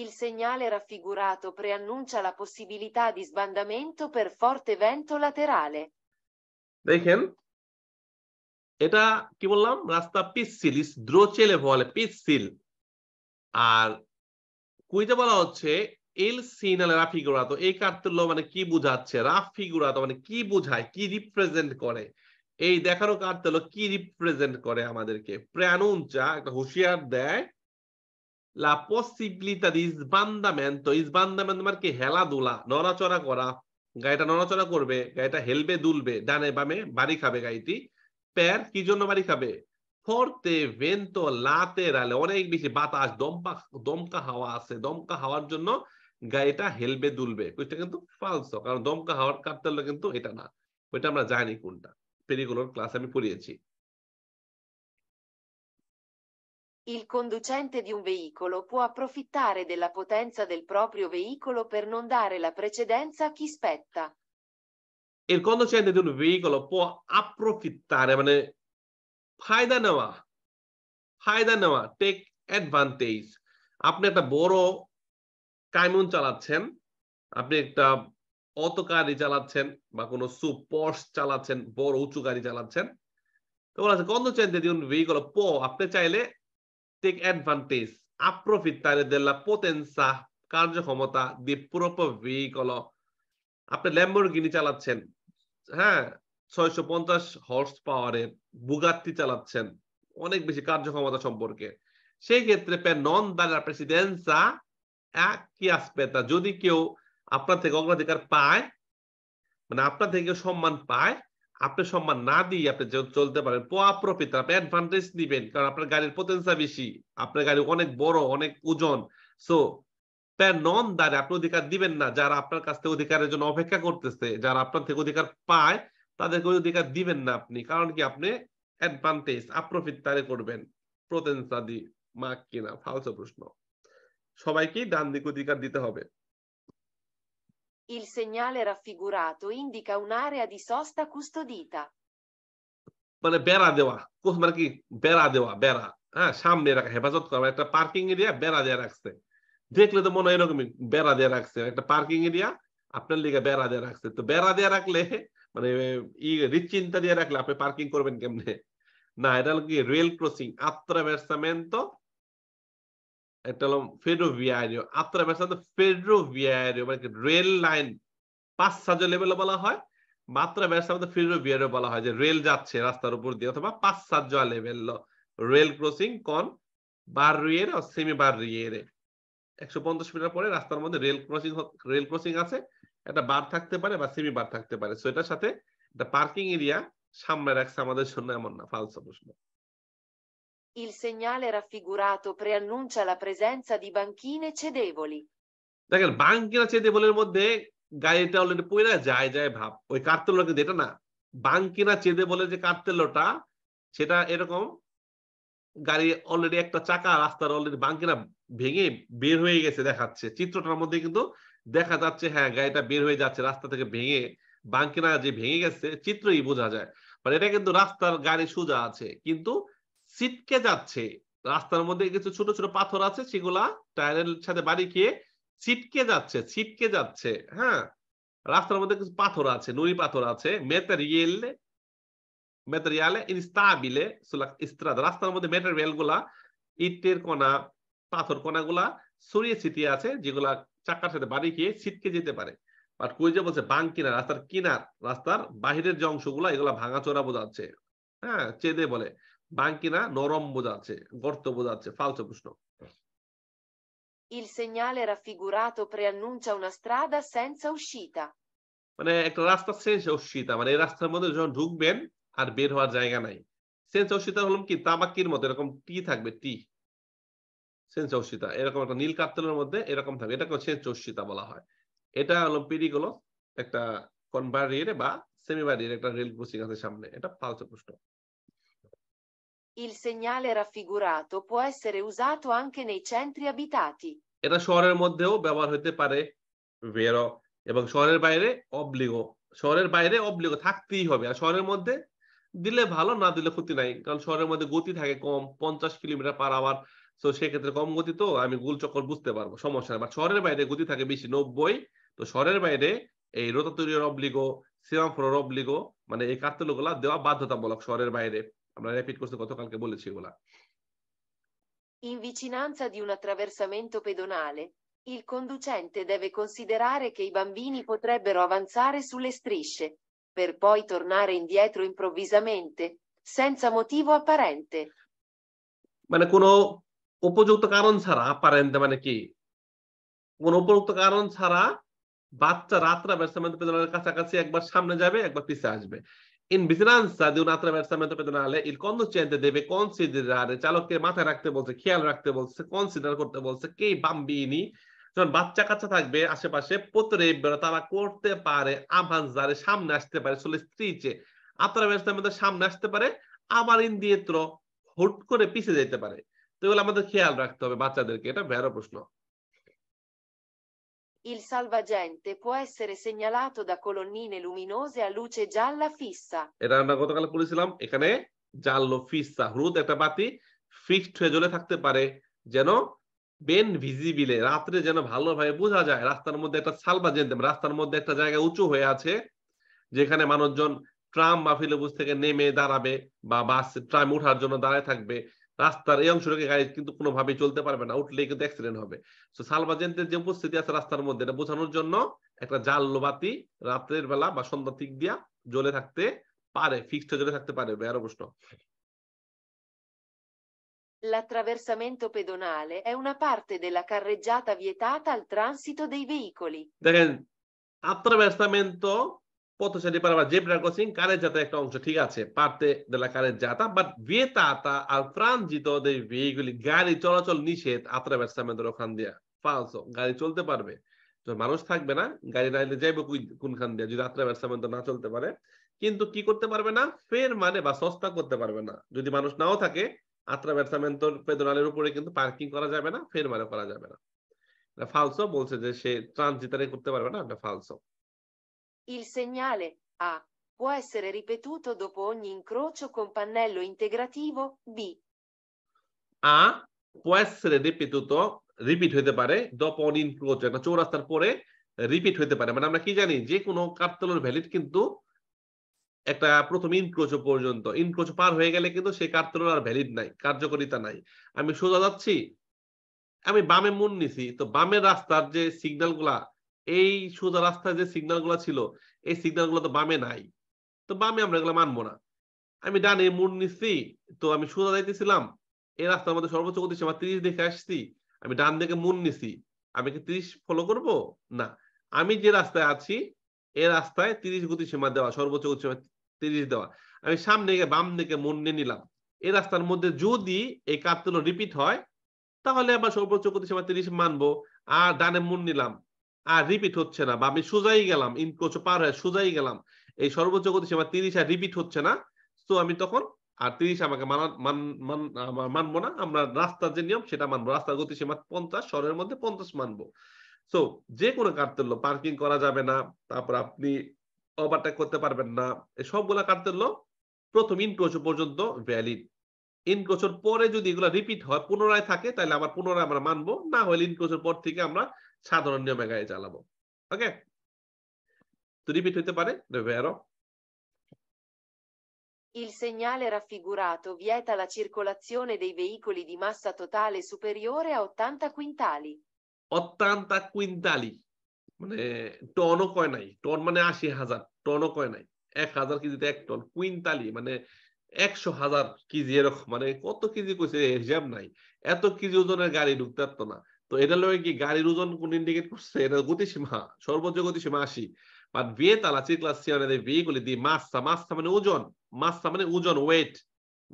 Il segnale raffigurato preannuncia la possibilità di sbandamento per forte vento laterale. দেখেন এটা কি বললাম রাস্তা পিসিল ইস দ্রোচেলে বলে পিসিল আর কুইজে বলা হচ্ছে এল সিনাল রাফিগুরাতো এই কার্তুল্য মানে কি বুঝাচ্ছে রাফিগুরাতো মানে কি বুঝায় কি রিপ্রেজেন্ট করে এই দেখানো কার্তুল্য কি রিপ্রেজেন্ট করে আমাদেরকে প্রাণুঞ্চা একটা হুঁশিয়ার দেয় লা পসিবিলিতা দি ইসবান্দামেন্তো ইসবান্দামেন্তো মানে কি হেলাদুলা নড়াচড়া করা গাড়িটা নড়াচড়া করবে গাড়িটা হেলবে দুলবে ডানে বামে বাড়ি খাবে গাড়িটি প্যার কি জন্য বাড়ি খাবে ফরতে ভেন্তো লাতে রালে অনেক বেশি বাতাস দমকা দমকা হাওয়া আছে দমকা হাওয়ার জন্য গাড়িটা হেলবে দুলবে ওইটা কিন্তু ফালস কারণ দমকা হাওয়ার কারতালটা কিন্তু এটা না ওইটা আমরা জানি কোনটা পেরিকুলোর ক্লাস আমি পড়িয়েছি Il conducente di un veicolo può approfittare della potenza del proprio veicolo per non dare la precedenza a chi spetta. Il conducente di un veicolo può approfittare, মানে ফায়দা নেওয়া ফায়দা নেওয়া টেক অ্যাডভান্টেজ আপনি একটা বড় কাইনুন চালাচ্ছেন আপনি একটা অত গাড়ি চালাচ্ছেন বা কোনো সুপর্স চালাচ্ছেন বড় উঁচু গাড়ি চালাচ্ছেন তো বলা আছে কন্দ চেন যদি ভেহিকল পো আপনি চাইলে টেক অ্যাডভান্টেজ আপ্রফিত্তারে দেল্লা পোতেন্সা কার্যক্ষমতা দি পুরপ ভেহিকল আপনি ল্যাম্বরগিনি চালাচ্ছেন হ্যাঁ ছয়শো পঞ্চাশ হর্স পাওয়ারের বুগাত্তি চালাচ্ছেন অনেক বেশি কার্যক্ষমতা সম্পর্কে সেই ক্ষেত্রে নন দ্বারা প্রেসিডেন্সা যদি কেউ আপনার থেকে অগ্রাধিকার পায় মানে আপনার থেকে সম্মান পায় আপনি সম্মান না দিয়ে আপনি চলতে পারেন প্রফিট আপনি অ্যাডভান্টেজ দিবেন কারণ আপনার গাড়ির পোটেন্সিয়াল বেশি আপনার গাড়ি অনেক বড় অনেক ওজন সো নন দ্বারে আপনি অধিকার দিবেন না যারা আপনার কাছ থেকে অধিকারের জন্য অপেক্ষা করতেছে যারা আপনার থেকে অধিকার পায় তাদেরকে অধিকার দিবেন না আপনি কারণ কি আপনি অ্যাডভান্টেজ আপ্রফিত তারে করবেন দি মা কিনা ফালসো প্রশ্ন সবাইকেই ডান দিক অধিকার দিতে হবে Il segnale raffigurato indica un'area di sosta custodita. মানে বেড়া দেওয়া মানে কি বেড়া দেওয়া বেড়া হ্যাঁ সামনে রাখা হেফাজত করা একটা পার্কিং এরিয়া বেড়া দেওয়া রাখছে দেখলে তো মনে হয় বেড়া দেওয়া রাখছে একটা পার্কিং এরিয়া আপনার লিগে বেড়া দেওয়া রাখছে তো বেড়া দেওয়া রাখলে মানে ই রিচিন্তা দিয়ে রাখলে আপনি পার্কিং করবেন কেমনে না এটা কি রেল ক্রসিং আত্রা তো একটা হলো ফেডোভিয়ারিও আত্রা ব্যবস্থা ফেডোভিয়ারিও মানে রেল লাইন পাঁচ সাজো লেভেল বলা হয় মাত্রা ব্যবস্থা মধ্যে ফেডোভিয়ারিও বলা হয় যে রেল যাচ্ছে রাস্তার উপর দিয়ে অথবা পাঁচ সাজো লেভেল রেল ক্রসিং কন বারিয়েরে ও সেমি বারিয়েরে একশো পঞ্চাশ মিটার পরে রাস্তার মধ্যে রেল ক্রসিং রেল ক্রসিং আছে একটা বার থাকতে পারে বা সেমি বার থাকতে পারে সো এটার সাথে একটা পার্কিং এরিয়া সামনে রাখছে আমাদের জন্য এমন না ফালসা প্রশ্ন Il segnale raffigurato preannuncia la presenza di banchine cedevoli. দেখেন চেদেবলের মধ্যে গাড়িটা অলরেডি যায় যায় ভাব ওই না যে কার্তেলটা সেটা এরকম গাড়ি অলরেডি একটা চাকা রাস্তার অলরেডি বাঙ্কিনা ভেঙে বের হয়ে গেছে দেখাচ্ছে চিত্রটার মধ্যে কিন্তু দেখা যাচ্ছে হ্যাঁ গাড়িটা বের হয়ে যাচ্ছে রাস্তা থেকে ভেঙে বাঙ্কিনা যে ভেঙে গেছে চিত্রই বোঝা যায় মানে এটা কিন্তু রাস্তার গাড়ি সোজা আছে কিন্তু ছিটকে যাচ্ছে রাস্তার মধ্যে কিছু ছোট ছোট পাথর আছে সেগুলা টায়ারের সাথে বাড়ি খেয়ে ছিটকে যাচ্ছে ছিটকে যাচ্ছে হ্যাঁ রাস্তার মধ্যে কিছু পাথর আছে নুড়ি পাথর আছে মেটারিয়েল মেটারিয়ালে ইনস্তাবিলে ইস্ত্রাদ রাস্তার মধ্যে মেটারিয়াল গুলা ইটের কণা পাথর কণা গুলা ছড়িয়ে ছিটিয়ে আছে যেগুলা চাকার সাথে বাড়ি খেয়ে ছিটকে যেতে পারে বাট কই যে বলছে বাং কিনা রাস্তার কিনার রাস্তার বাহিরের যে অংশগুলো এগুলা ভাঙাচোরা বোঝাচ্ছে হ্যাঁ চেদে বলে Banchi না নরম বোঝাচ্ছে গর্ত বোঝাচ্ছে ফালতু প্রশ্ন Il segnale raffigurato preannuncia una strada senza uscita. মানে একটা রাস্তা শেষ অস্মিতা মানে এই রাস্তার মধ্যে যখন ঢুকবেন আর বের হওয়ার জায়গা নাই সেন্স অস্মিতা হলাম কি তামাকির মতো এরকম টি থাকবে টি সেন্স অস্মিতা এরকম একটা নীল কাতলের মধ্যে এরকম থাকবে এটাকে সেন্স অস্মিতা বলা হয় এটা হলো পিডিগুলো একটা কনভারিয়ারে বা সেমিভারিয়ারে একটা রেল ক্রসিং আছে সামনে এটা ফালতু প্রশ্ন Il segnale raffigurato può essere usato anche nei centri abitati. এটা শহরের মধ্যেও ব্যবহার হতে পারে ভেরো এবং শহরের বাইরে অবলিগো শহরের বাইরে অবলিগো থাকতেই হবে আর শহরের মধ্যে দিলে ভালো না দিলে ক্ষতি নাই কারণ শহরের মধ্যে গতি থাকে কম পঞ্চাশ কিলোমিটার পার আওয়ার তো সেক্ষেত্রে কম গতি তো আমি গোল চক্কর বুঝতে পারবো সমস্যা নেই বা শহরের বাইরে গতি থাকে বেশি নব্বই তো শহরের বাইরে এই রোতাতুরীয় রবলিগো সিরামফোর রবলিগো মানে এই কার্তুলগুলা দেওয়া বাধ্যতামূলক শহরের বাইরে আমরা র্যাপিড কোর্সে গতকালকে বলেছি এগুলা In vicinanza di un attraversamento pedonale, il conducente deve considerare che i bambini potrebbero avanzare sulle strisce, per poi tornare indietro improvvisamente, senza motivo apparente. মানে কোনো উপযুক্ত কারণ ছাড়া apparente মানে কি কোনো উপযুক্ত কারণ ছাড়া বাচ্চা রাত্রা বেসামেন্ট পেদলের কাছাকাছি একবার সামনে যাবে একবার পিছে আসবে in vicinanza di un'altra versamento pedonale il conducente deve considerare চালককে মাথায় রাখতে বলছে খেয়াল রাখতে বলছে কনসিডার করতে বলছে কে বাম্বিনি যখন বাচ্চা কাচ্চা থাকবে আশেপাশে পোতরে তারা করতে পারে আভান যারে সামনে আসতে পারে চলে স্ত্রীচে আপনার ব্যবস্থা সামনে আসতে পারে আবার ইন্দিয়েত্র হুট করে পিছিয়ে যেতে পারে তো এগুলো আমাদের খেয়াল রাখতে হবে বাচ্চাদেরকে এটা ভেরো প্রশ্ন Il salvagente può essere segnalato da colonnine luminose a luce gialla fissa. এটা আমরা বলেছিলাম এখানে জাল্লো ফিসা হলুদ একটা বাতি ফিক্সড হয়ে জ্বলে থাকতে পারে যেন বেন ভিজিবিলে রাত্রে যেন ভালোভাবে বোঝা যায় রাস্তার মধ্যে একটা সালভাজেন্ট রাস্তার মধ্যে একটা জায়গা উঁচু হয়ে আছে যেখানে মানুষজন ট্রাম বা ফিলোবুস থেকে নেমে দাঁড়াবে বা বাস ট্রাম উঠার জন্য দাঁড়ায় থাকবে রাস্তার এই অংশটাকে গাড়ি কিন্তু কোনোভাবেই চলতে পারবে না উঠলে কিন্তু অ্যাক্সিডেন্ট হবে তো সালভাজেন্টের যে উপস্থিতি আছে রাস্তার মধ্যে এটা বোঝানোর জন্য একটা জাল লোবাতি রাত্রের বেলা বা সন্ধ্যা দিক দিয়া জ্বলে থাকতে পারে ফিক্সড জ্বলে থাকতে পারে আরো প্রশ্ন L'attraversamento pedonale è una parte della carreggiata vietata al transito dei veicoli. attraversamento পথচারী পারাবার জেব্রা ক্রসিং কারের যাতা একটা অংশ ঠিক আছে পারতে দেলা কারের যাতা বাট ভিয়ে তাতা আর ফ্রান্সিত ভিয়েগুলি গাড়ি চলাচল নিষেধ আত্রা ব্যবসামেন্দ্র ওখান দিয়া ফালস গাড়ি চলতে পারবে তো মানুষ থাকবে না গাড়ি না যাইবে কোনখান দিয়া যদি আত্রা ব্যবসামেন্দ্র না চলতে পারে কিন্তু কি করতে পারবে না ফের মানে বা সস্তা করতে পারবে না যদি মানুষ নাও থাকে আত্রা ব্যবসামেন্দ্র পেদনালের উপরে কিন্তু পার্কিং করা যাবে না ফের মানে করা যাবে না ফালসো বলছে যে সে ট্রানজিটারে করতে পারবে না ফালসো Il segnale A può essere ripetuto dopo ogni incrocio con pannello integrativo B. A può essere ripetuto, repeat হতে পারে ডপ অন ইনক্লোজ একটা চৌরাস্তার পরে রিপিট হতে পারে মানে আমরা কি জানি যে কোনো কাঠতলের ভ্যালিড কিন্তু একটা প্রথম ইনক্লোজ পর্যন্ত ইনক্লোজ পার হয়ে গেলে কিন্তু সেই কাঠতলের আর ভ্যালিড নাই কার্যকারিতা নাই আমি সোজা যাচ্ছি আমি বামে মুন নিছি তো বামের রাস্তার যে সিগন্যাল গুলা এই সোজা রাস্তায় যে সিগন্যালগুলো ছিল এই গুলো তো বামে নাই তো বামে আমরা এগুলো মানবো না আমি ডানে মুড় নিচ্ছি তো আমি সোজা যাইতেছিলাম এই রাস্তার মধ্যে সর্বোচ্চ গতি আমার তিরিশ দেখে আসছি আমি ডান দিকে মুড় নিছি আমি কি তিরিশ ফলো করব না আমি যে রাস্তায় আছি এ রাস্তায় তিরিশ গতি সীমা দেওয়া সর্বোচ্চ গতি সীমা তিরিশ দেওয়া আমি সামনে গিয়ে বাম দিকে মুড় নিয়ে নিলাম এই রাস্তার মধ্যে যদি এই কাতলো রিপিট হয় তাহলে আমার সর্বোচ্চ গতি সীমা তিরিশ মানবো আর ডানে মুড় নিলাম আর রিপিট হচ্ছে না বা আমি সোজাই গেলাম ইন কোচো পার হয়ে সোজাই গেলাম এই সর্বোচ্চ গতি সীমা তিরিশ আর রিপিট হচ্ছে না তো আমি তখন আর তিরিশ আমাকে মানবো না আমরা রাস্তার যে নিয়ম সেটা মানবো রাস্তার গতি সীমা পঞ্চাশ শহরের মধ্যে পঞ্চাশ মানবো সো যে কোনো কার্তল্য পার্কিং করা যাবে না তারপর আপনি ওভারটেক করতে পারবেন না এই সবগুলো কার্তল্য প্রথম ইনক্রোচর পর্যন্ত ভ্যালিড ইনক্রোচর পরে যদি এগুলো রিপিট হয় পুনরায় থাকে তাহলে আমার পুনরায় আমরা মানবো না হলে ইনক্রোচর পর থেকে আমরা সাধারণ নিয়মে গাড়ি চালাবো ওকে তো রিপিট হইতে পারে vero Il segnale raffigurato vieta la circolazione dei veicoli di massa totale superiore a 80 quintali. 80 quintali. মানে টনও কয় নাই টন মানে আশি হাজার টনও কয় নাই এক হাজার কেজিতে এক টন কুইন্টালি মানে একশো হাজার কেজি এরকম মানে কত কেজি কইছে হিসাব নাই এত কেজি ওজনের গাড়ি ঢুকতে পারতো না তো এটার লগে কি গাড়ির ওজন কোন ইন্ডিকেট করছে এটা গতিসীমা সর্বোচ্চ গতিসীমা আশি আর বিয়ে তালা চিকলা সিয়ানে দেয় বিয়ে গুলি দি মাসা মাসা মানে ওজন মাসা মানে ওজন ওয়েট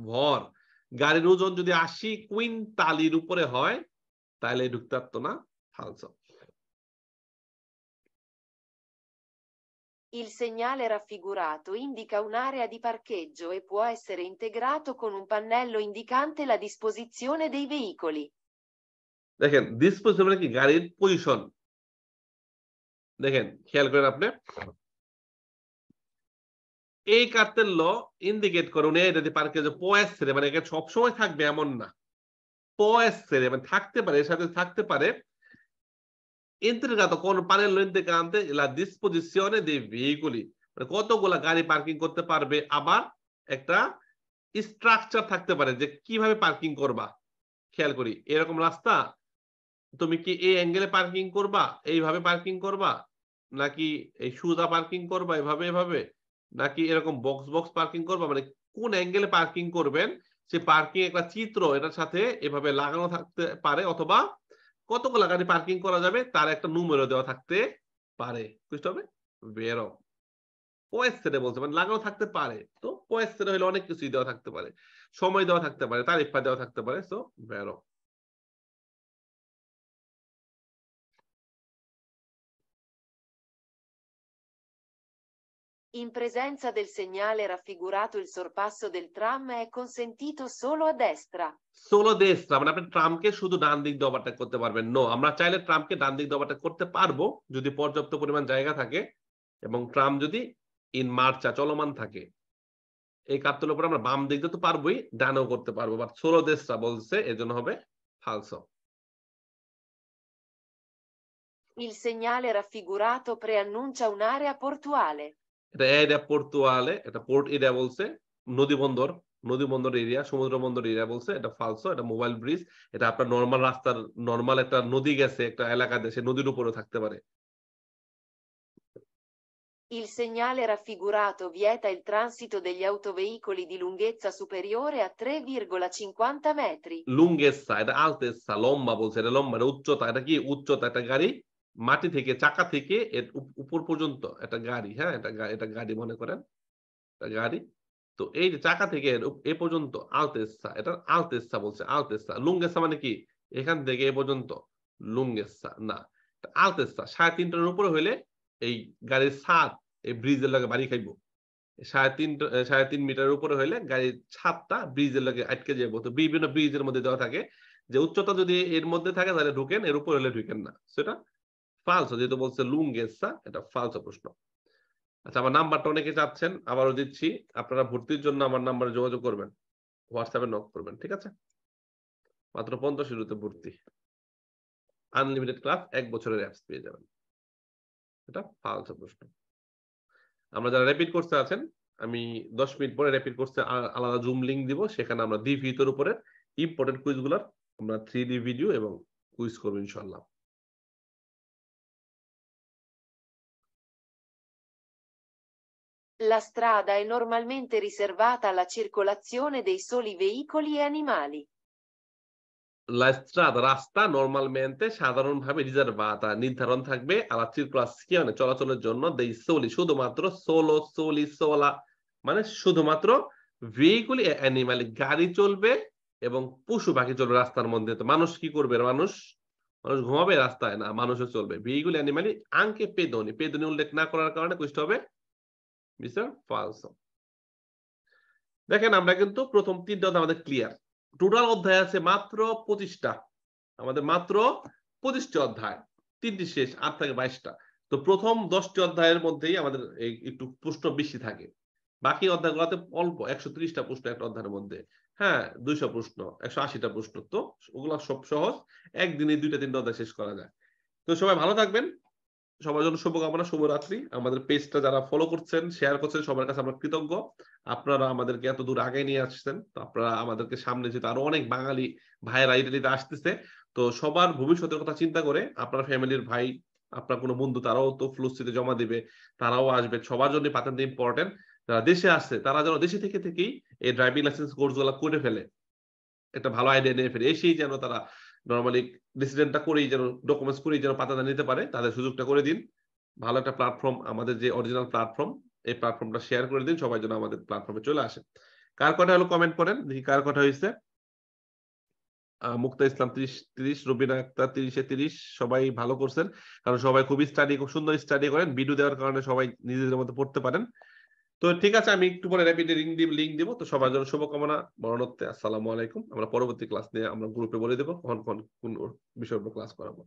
ভর গাড়ির ওজন যদি আশি কুইন্টালির উপরে হয় তাহলে ঢুকতারতো না হালসা Il segnale raffigurato indica un'area di parcheggio e può essere integrato con un pannello indicante la disposizione dei veicoli. দেখেন দিস পজিশন মানে কি গাড়ির পজিশন দেখেন খেয়াল করেন আপনি এই কার্তের ল ইন্ডিকেট করে উনি যদি পার্কে যে পয়েস ছেড়ে মানে সবসময় থাকবে এমন না পয়েস ছেড়ে মানে থাকতে পারে এর সাথে থাকতে পারে ইন্দ্রিকাত কোন পানের লো ইন্দ্রিকান্তে লা ডিসপোজিশনে দে ভেহিকুলি মানে কতগুলা গাড়ি পার্কিং করতে পারবে আবার একটা স্ট্রাকচার থাকতে পারে যে কিভাবে পার্কিং করবা খেয়াল করি এরকম রাস্তা তুমি কি এই অ্যাঙ্গেলে পার্কিং করবা এইভাবে পার্কিং করবা নাকি এই সুদা পার্কিং করবা এভাবে এভাবে নাকি এরকম বক্স বক্স পার্কিং করবা মানে কোন অ্যাঙ্গেলে পার্কিং করবেন সে পার্কিং একটা চিত্র এটার সাথে এভাবে লাগানো থাকতে পারে অথবা কতগুলো গাড়ি পার্কিং করা যাবে তার একটা নুমেরও দেওয়া থাকতে পারে বুঝতে হবে বেরো পয়েস্টেড বলছে মানে লাগানো থাকতে পারে তো পয়েস্টেড হলে অনেক কিছুই দেওয়া থাকতে পারে সময় দেওয়া থাকতে পারে তারিফা দেওয়া থাকতে পারে তো বেরো In presenza del segnale raffigurato il sorpasso del tram è consentito solo a destra. Solo a destra, মানে আপনি ট্রামকে শুধু ডান দিক দিয়ে ওভারটেক করতে পারবেন নো আমরা চাইলে ট্রামকে ডান দিক দিয়ে ওভারটেক করতে পারবো যদি পর্যাপ্ত পরিমাণ জায়গা থাকে এবং ট্রাম যদি ইন মার্চা চলমান থাকে এই কাতলের উপরে আমরা বাম দিক দিয়ে তো পারবোই ডানও করতে পারবো বাট ষোলো দেশটা বলছে এজন্য হবে ফালসো Il segnale raffigurato preannuncia un'area portuale. এটা এ এটা পর্তুয়ালে এটা পোর্ট এরিয়া বলছে নদী বন্দর নদী বন্দর এরিয়া সমুদ্র বন্দর এরিয়া বলছে এটা ফালসো এটা মোবাইল ব্রিজ এটা আপনার নর্মাল রাস্তার নর্মাল একটা নদী গেছে একটা এলাকা দেশে নদীর উপরেও থাকতে পারে Il segnale raffigurato vieta il transito degli autoveicoli di lunghezza superiore a 3,50 metri. Lunghezza, এটা altezza, লম্বা বলছে এটা লম্বা এটা উচ্চতা এটা কি উচ্চতা এটা গাড়ি মাটি থেকে চাকা থেকে এর উপর পর্যন্ত একটা গাড়ি হ্যাঁ এটা এটা গাড়ি মনে করেন গাড়ি তো এই যে চাকা থেকে এ পর্যন্ত আলতেসা এটা আলতেসা বলছে আলতেসা লুঙ্গেসা মানে কি এখান থেকে এ পর্যন্ত লুঙ্গেসা না আলতেসা সাড়ে তিনটার উপরে হইলে এই গাড়ির ছাদ এই ব্রিজের লাগে বাড়ি খাইব সাড়ে তিন সাড়ে তিন মিটার উপরে হইলে গাড়ির ছাদটা ব্রিজের লাগে আটকে যাবো তো বিভিন্ন ব্রিজের মধ্যে দেওয়া থাকে যে উচ্চতা যদি এর মধ্যে থাকে তাহলে ঢুকেন এর উপরে হলে ঢুকেন না সেটা ফালসো যেহেতু বলছে লুঙ্গেসা এটা ফালসো প্রশ্ন আচ্ছা আমার নাম্বারটা অনেকে চাচ্ছেন আবারও দিচ্ছি আপনারা ভর্তির জন্য আমার নাম্বারে যোগাযোগ করবেন হোয়াটসঅ্যাপে নক করবেন ঠিক আছে মাত্র পঞ্চাশ ইউরোতে ভর্তি আনলিমিটেড ক্লাস এক বছরের অ্যাপস পেয়ে যাবেন এটা ফালসো প্রশ্ন আমরা যারা র্যাপিড কোর্সে আছেন আমি দশ মিনিট পরে র্যাপিড কোর্সে আলাদা জুম লিঙ্ক দিব সেখানে আমরা দ্বি e উপরে ইম্পর্টেন্ট কুইজগুলোর আমরা থ্রি ডি ভিডিও এবং কুইজ করবো ইনশাল্লাহ La strada è normalmente riservata alla circolazione dei soli veicoli e animali. La strada, রাস্তা নরমালmente সাধারণভাবে রিজার্ভাতা নির্ধারণ থাকবে আলা চিরকুলাসিয়নে চলাচলের জন্য দেই সোলি শুধুমাত্র সোলো সোলি সোলা মানে শুধুমাত্র ভেহিকুল অ্যানিমাল e গাড়ি চলবে এবং পশু পাখি চলবে রাস্তার মধ্যে তো মানুষ কি করবে মানুষ মানুষ ঘুমাবে রাস্তায় না মানুষও চলবে ভেহিকুল অ্যানিমালি আঙ্কে পেদনি পেদনি উল্লেখ না করার কারণে কুষ্ট হবে মিস্টার ফালসম দেখেন আমরা কিন্তু প্রথম তিনটা আমাদের ক্লিয়ার টোটাল অধ্যায় আছে মাত্র পঁচিশটা আমাদের মাত্র পঁচিশটি অধ্যায় তিনটি শেষ আট থেকে বাইশটা তো প্রথম দশটি অধ্যায়ের মধ্যেই আমাদের একটু প্রশ্ন বেশি থাকে বাকি অধ্যায়গুলোতে অল্প একশো ত্রিশটা প্রশ্ন একটা অধ্যায়ের মধ্যে হ্যাঁ দুইশো প্রশ্ন একশো আশিটা প্রশ্ন তো ওগুলো সব সহজ একদিনে দুইটা তিনটা অধ্যায় শেষ করা যায় তো সবাই ভালো থাকবেন সবার জন্য শুভকামনা শুভরাত্রি আমাদের পেজটা যারা ফলো করছেন শেয়ার করছেন সবার কাছে আমরা কৃতজ্ঞ আপনারা আমাদেরকে এত দূর আগে নিয়ে আসছেন তো আপনারা আমাদেরকে সামনে যেতে আরো অনেক বাঙালি ভাইয়েরা ইটালিতে আসতেছে তো সবার ভবিষ্যতের কথা চিন্তা করে আপনার ফ্যামিলির ভাই আপনার কোনো বন্ধু তারাও তো ফ্লুসিতে জমা দিবে তারাও আসবে সবার জন্য পাতেন ইম্পর্টেন্ট যারা দেশে আসছে তারা যেন দেশে থেকে থেকেই এই ড্রাইভিং লাইসেন্স কোর্স গুলা করে ফেলে একটা ভালো আইডিয়া নিয়ে ফেলে এসেই যেন তারা নর্মালি ডিসিডেন্টটা করেই যেন ডকুমেন্টস করেই যেন পাতাটা নিতে পারে তাদের সুযোগটা করে দিন ভালো একটা প্ল্যাটফর্ম আমাদের যে অরিজিনাল প্ল্যাটফর্ম এই প্ল্যাটফর্মটা শেয়ার করে দিন সবাই যেন আমাদের প্ল্যাটফর্মে চলে আসে কার কথা হলো কমেন্ট করেন দেখি কার কথা হয়েছে মুক্তা ইসলাম তিরিশ তিরিশ রবিনা আক্তার তিরিশে তিরিশ সবাই ভালো করছেন কারণ সবাই খুবই স্টাডি খুব সুন্দর স্টাডি করেন ভিডিও দেওয়ার কারণে সবাই নিজেদের মধ্যে পড়তে পারেন তো ঠিক আছে আমি একটু পরে র্যাপিডে রিং দিব লিঙ্ক দিব তো সবার জন্য শুভকামনা মরণোত্তে আসসালামু আলাইকুম আমরা পরবর্তী ক্লাস নিয়ে আমরা গ্রুপে বলে দেবো কখন কোন কোন উপর ক্লাস করাবো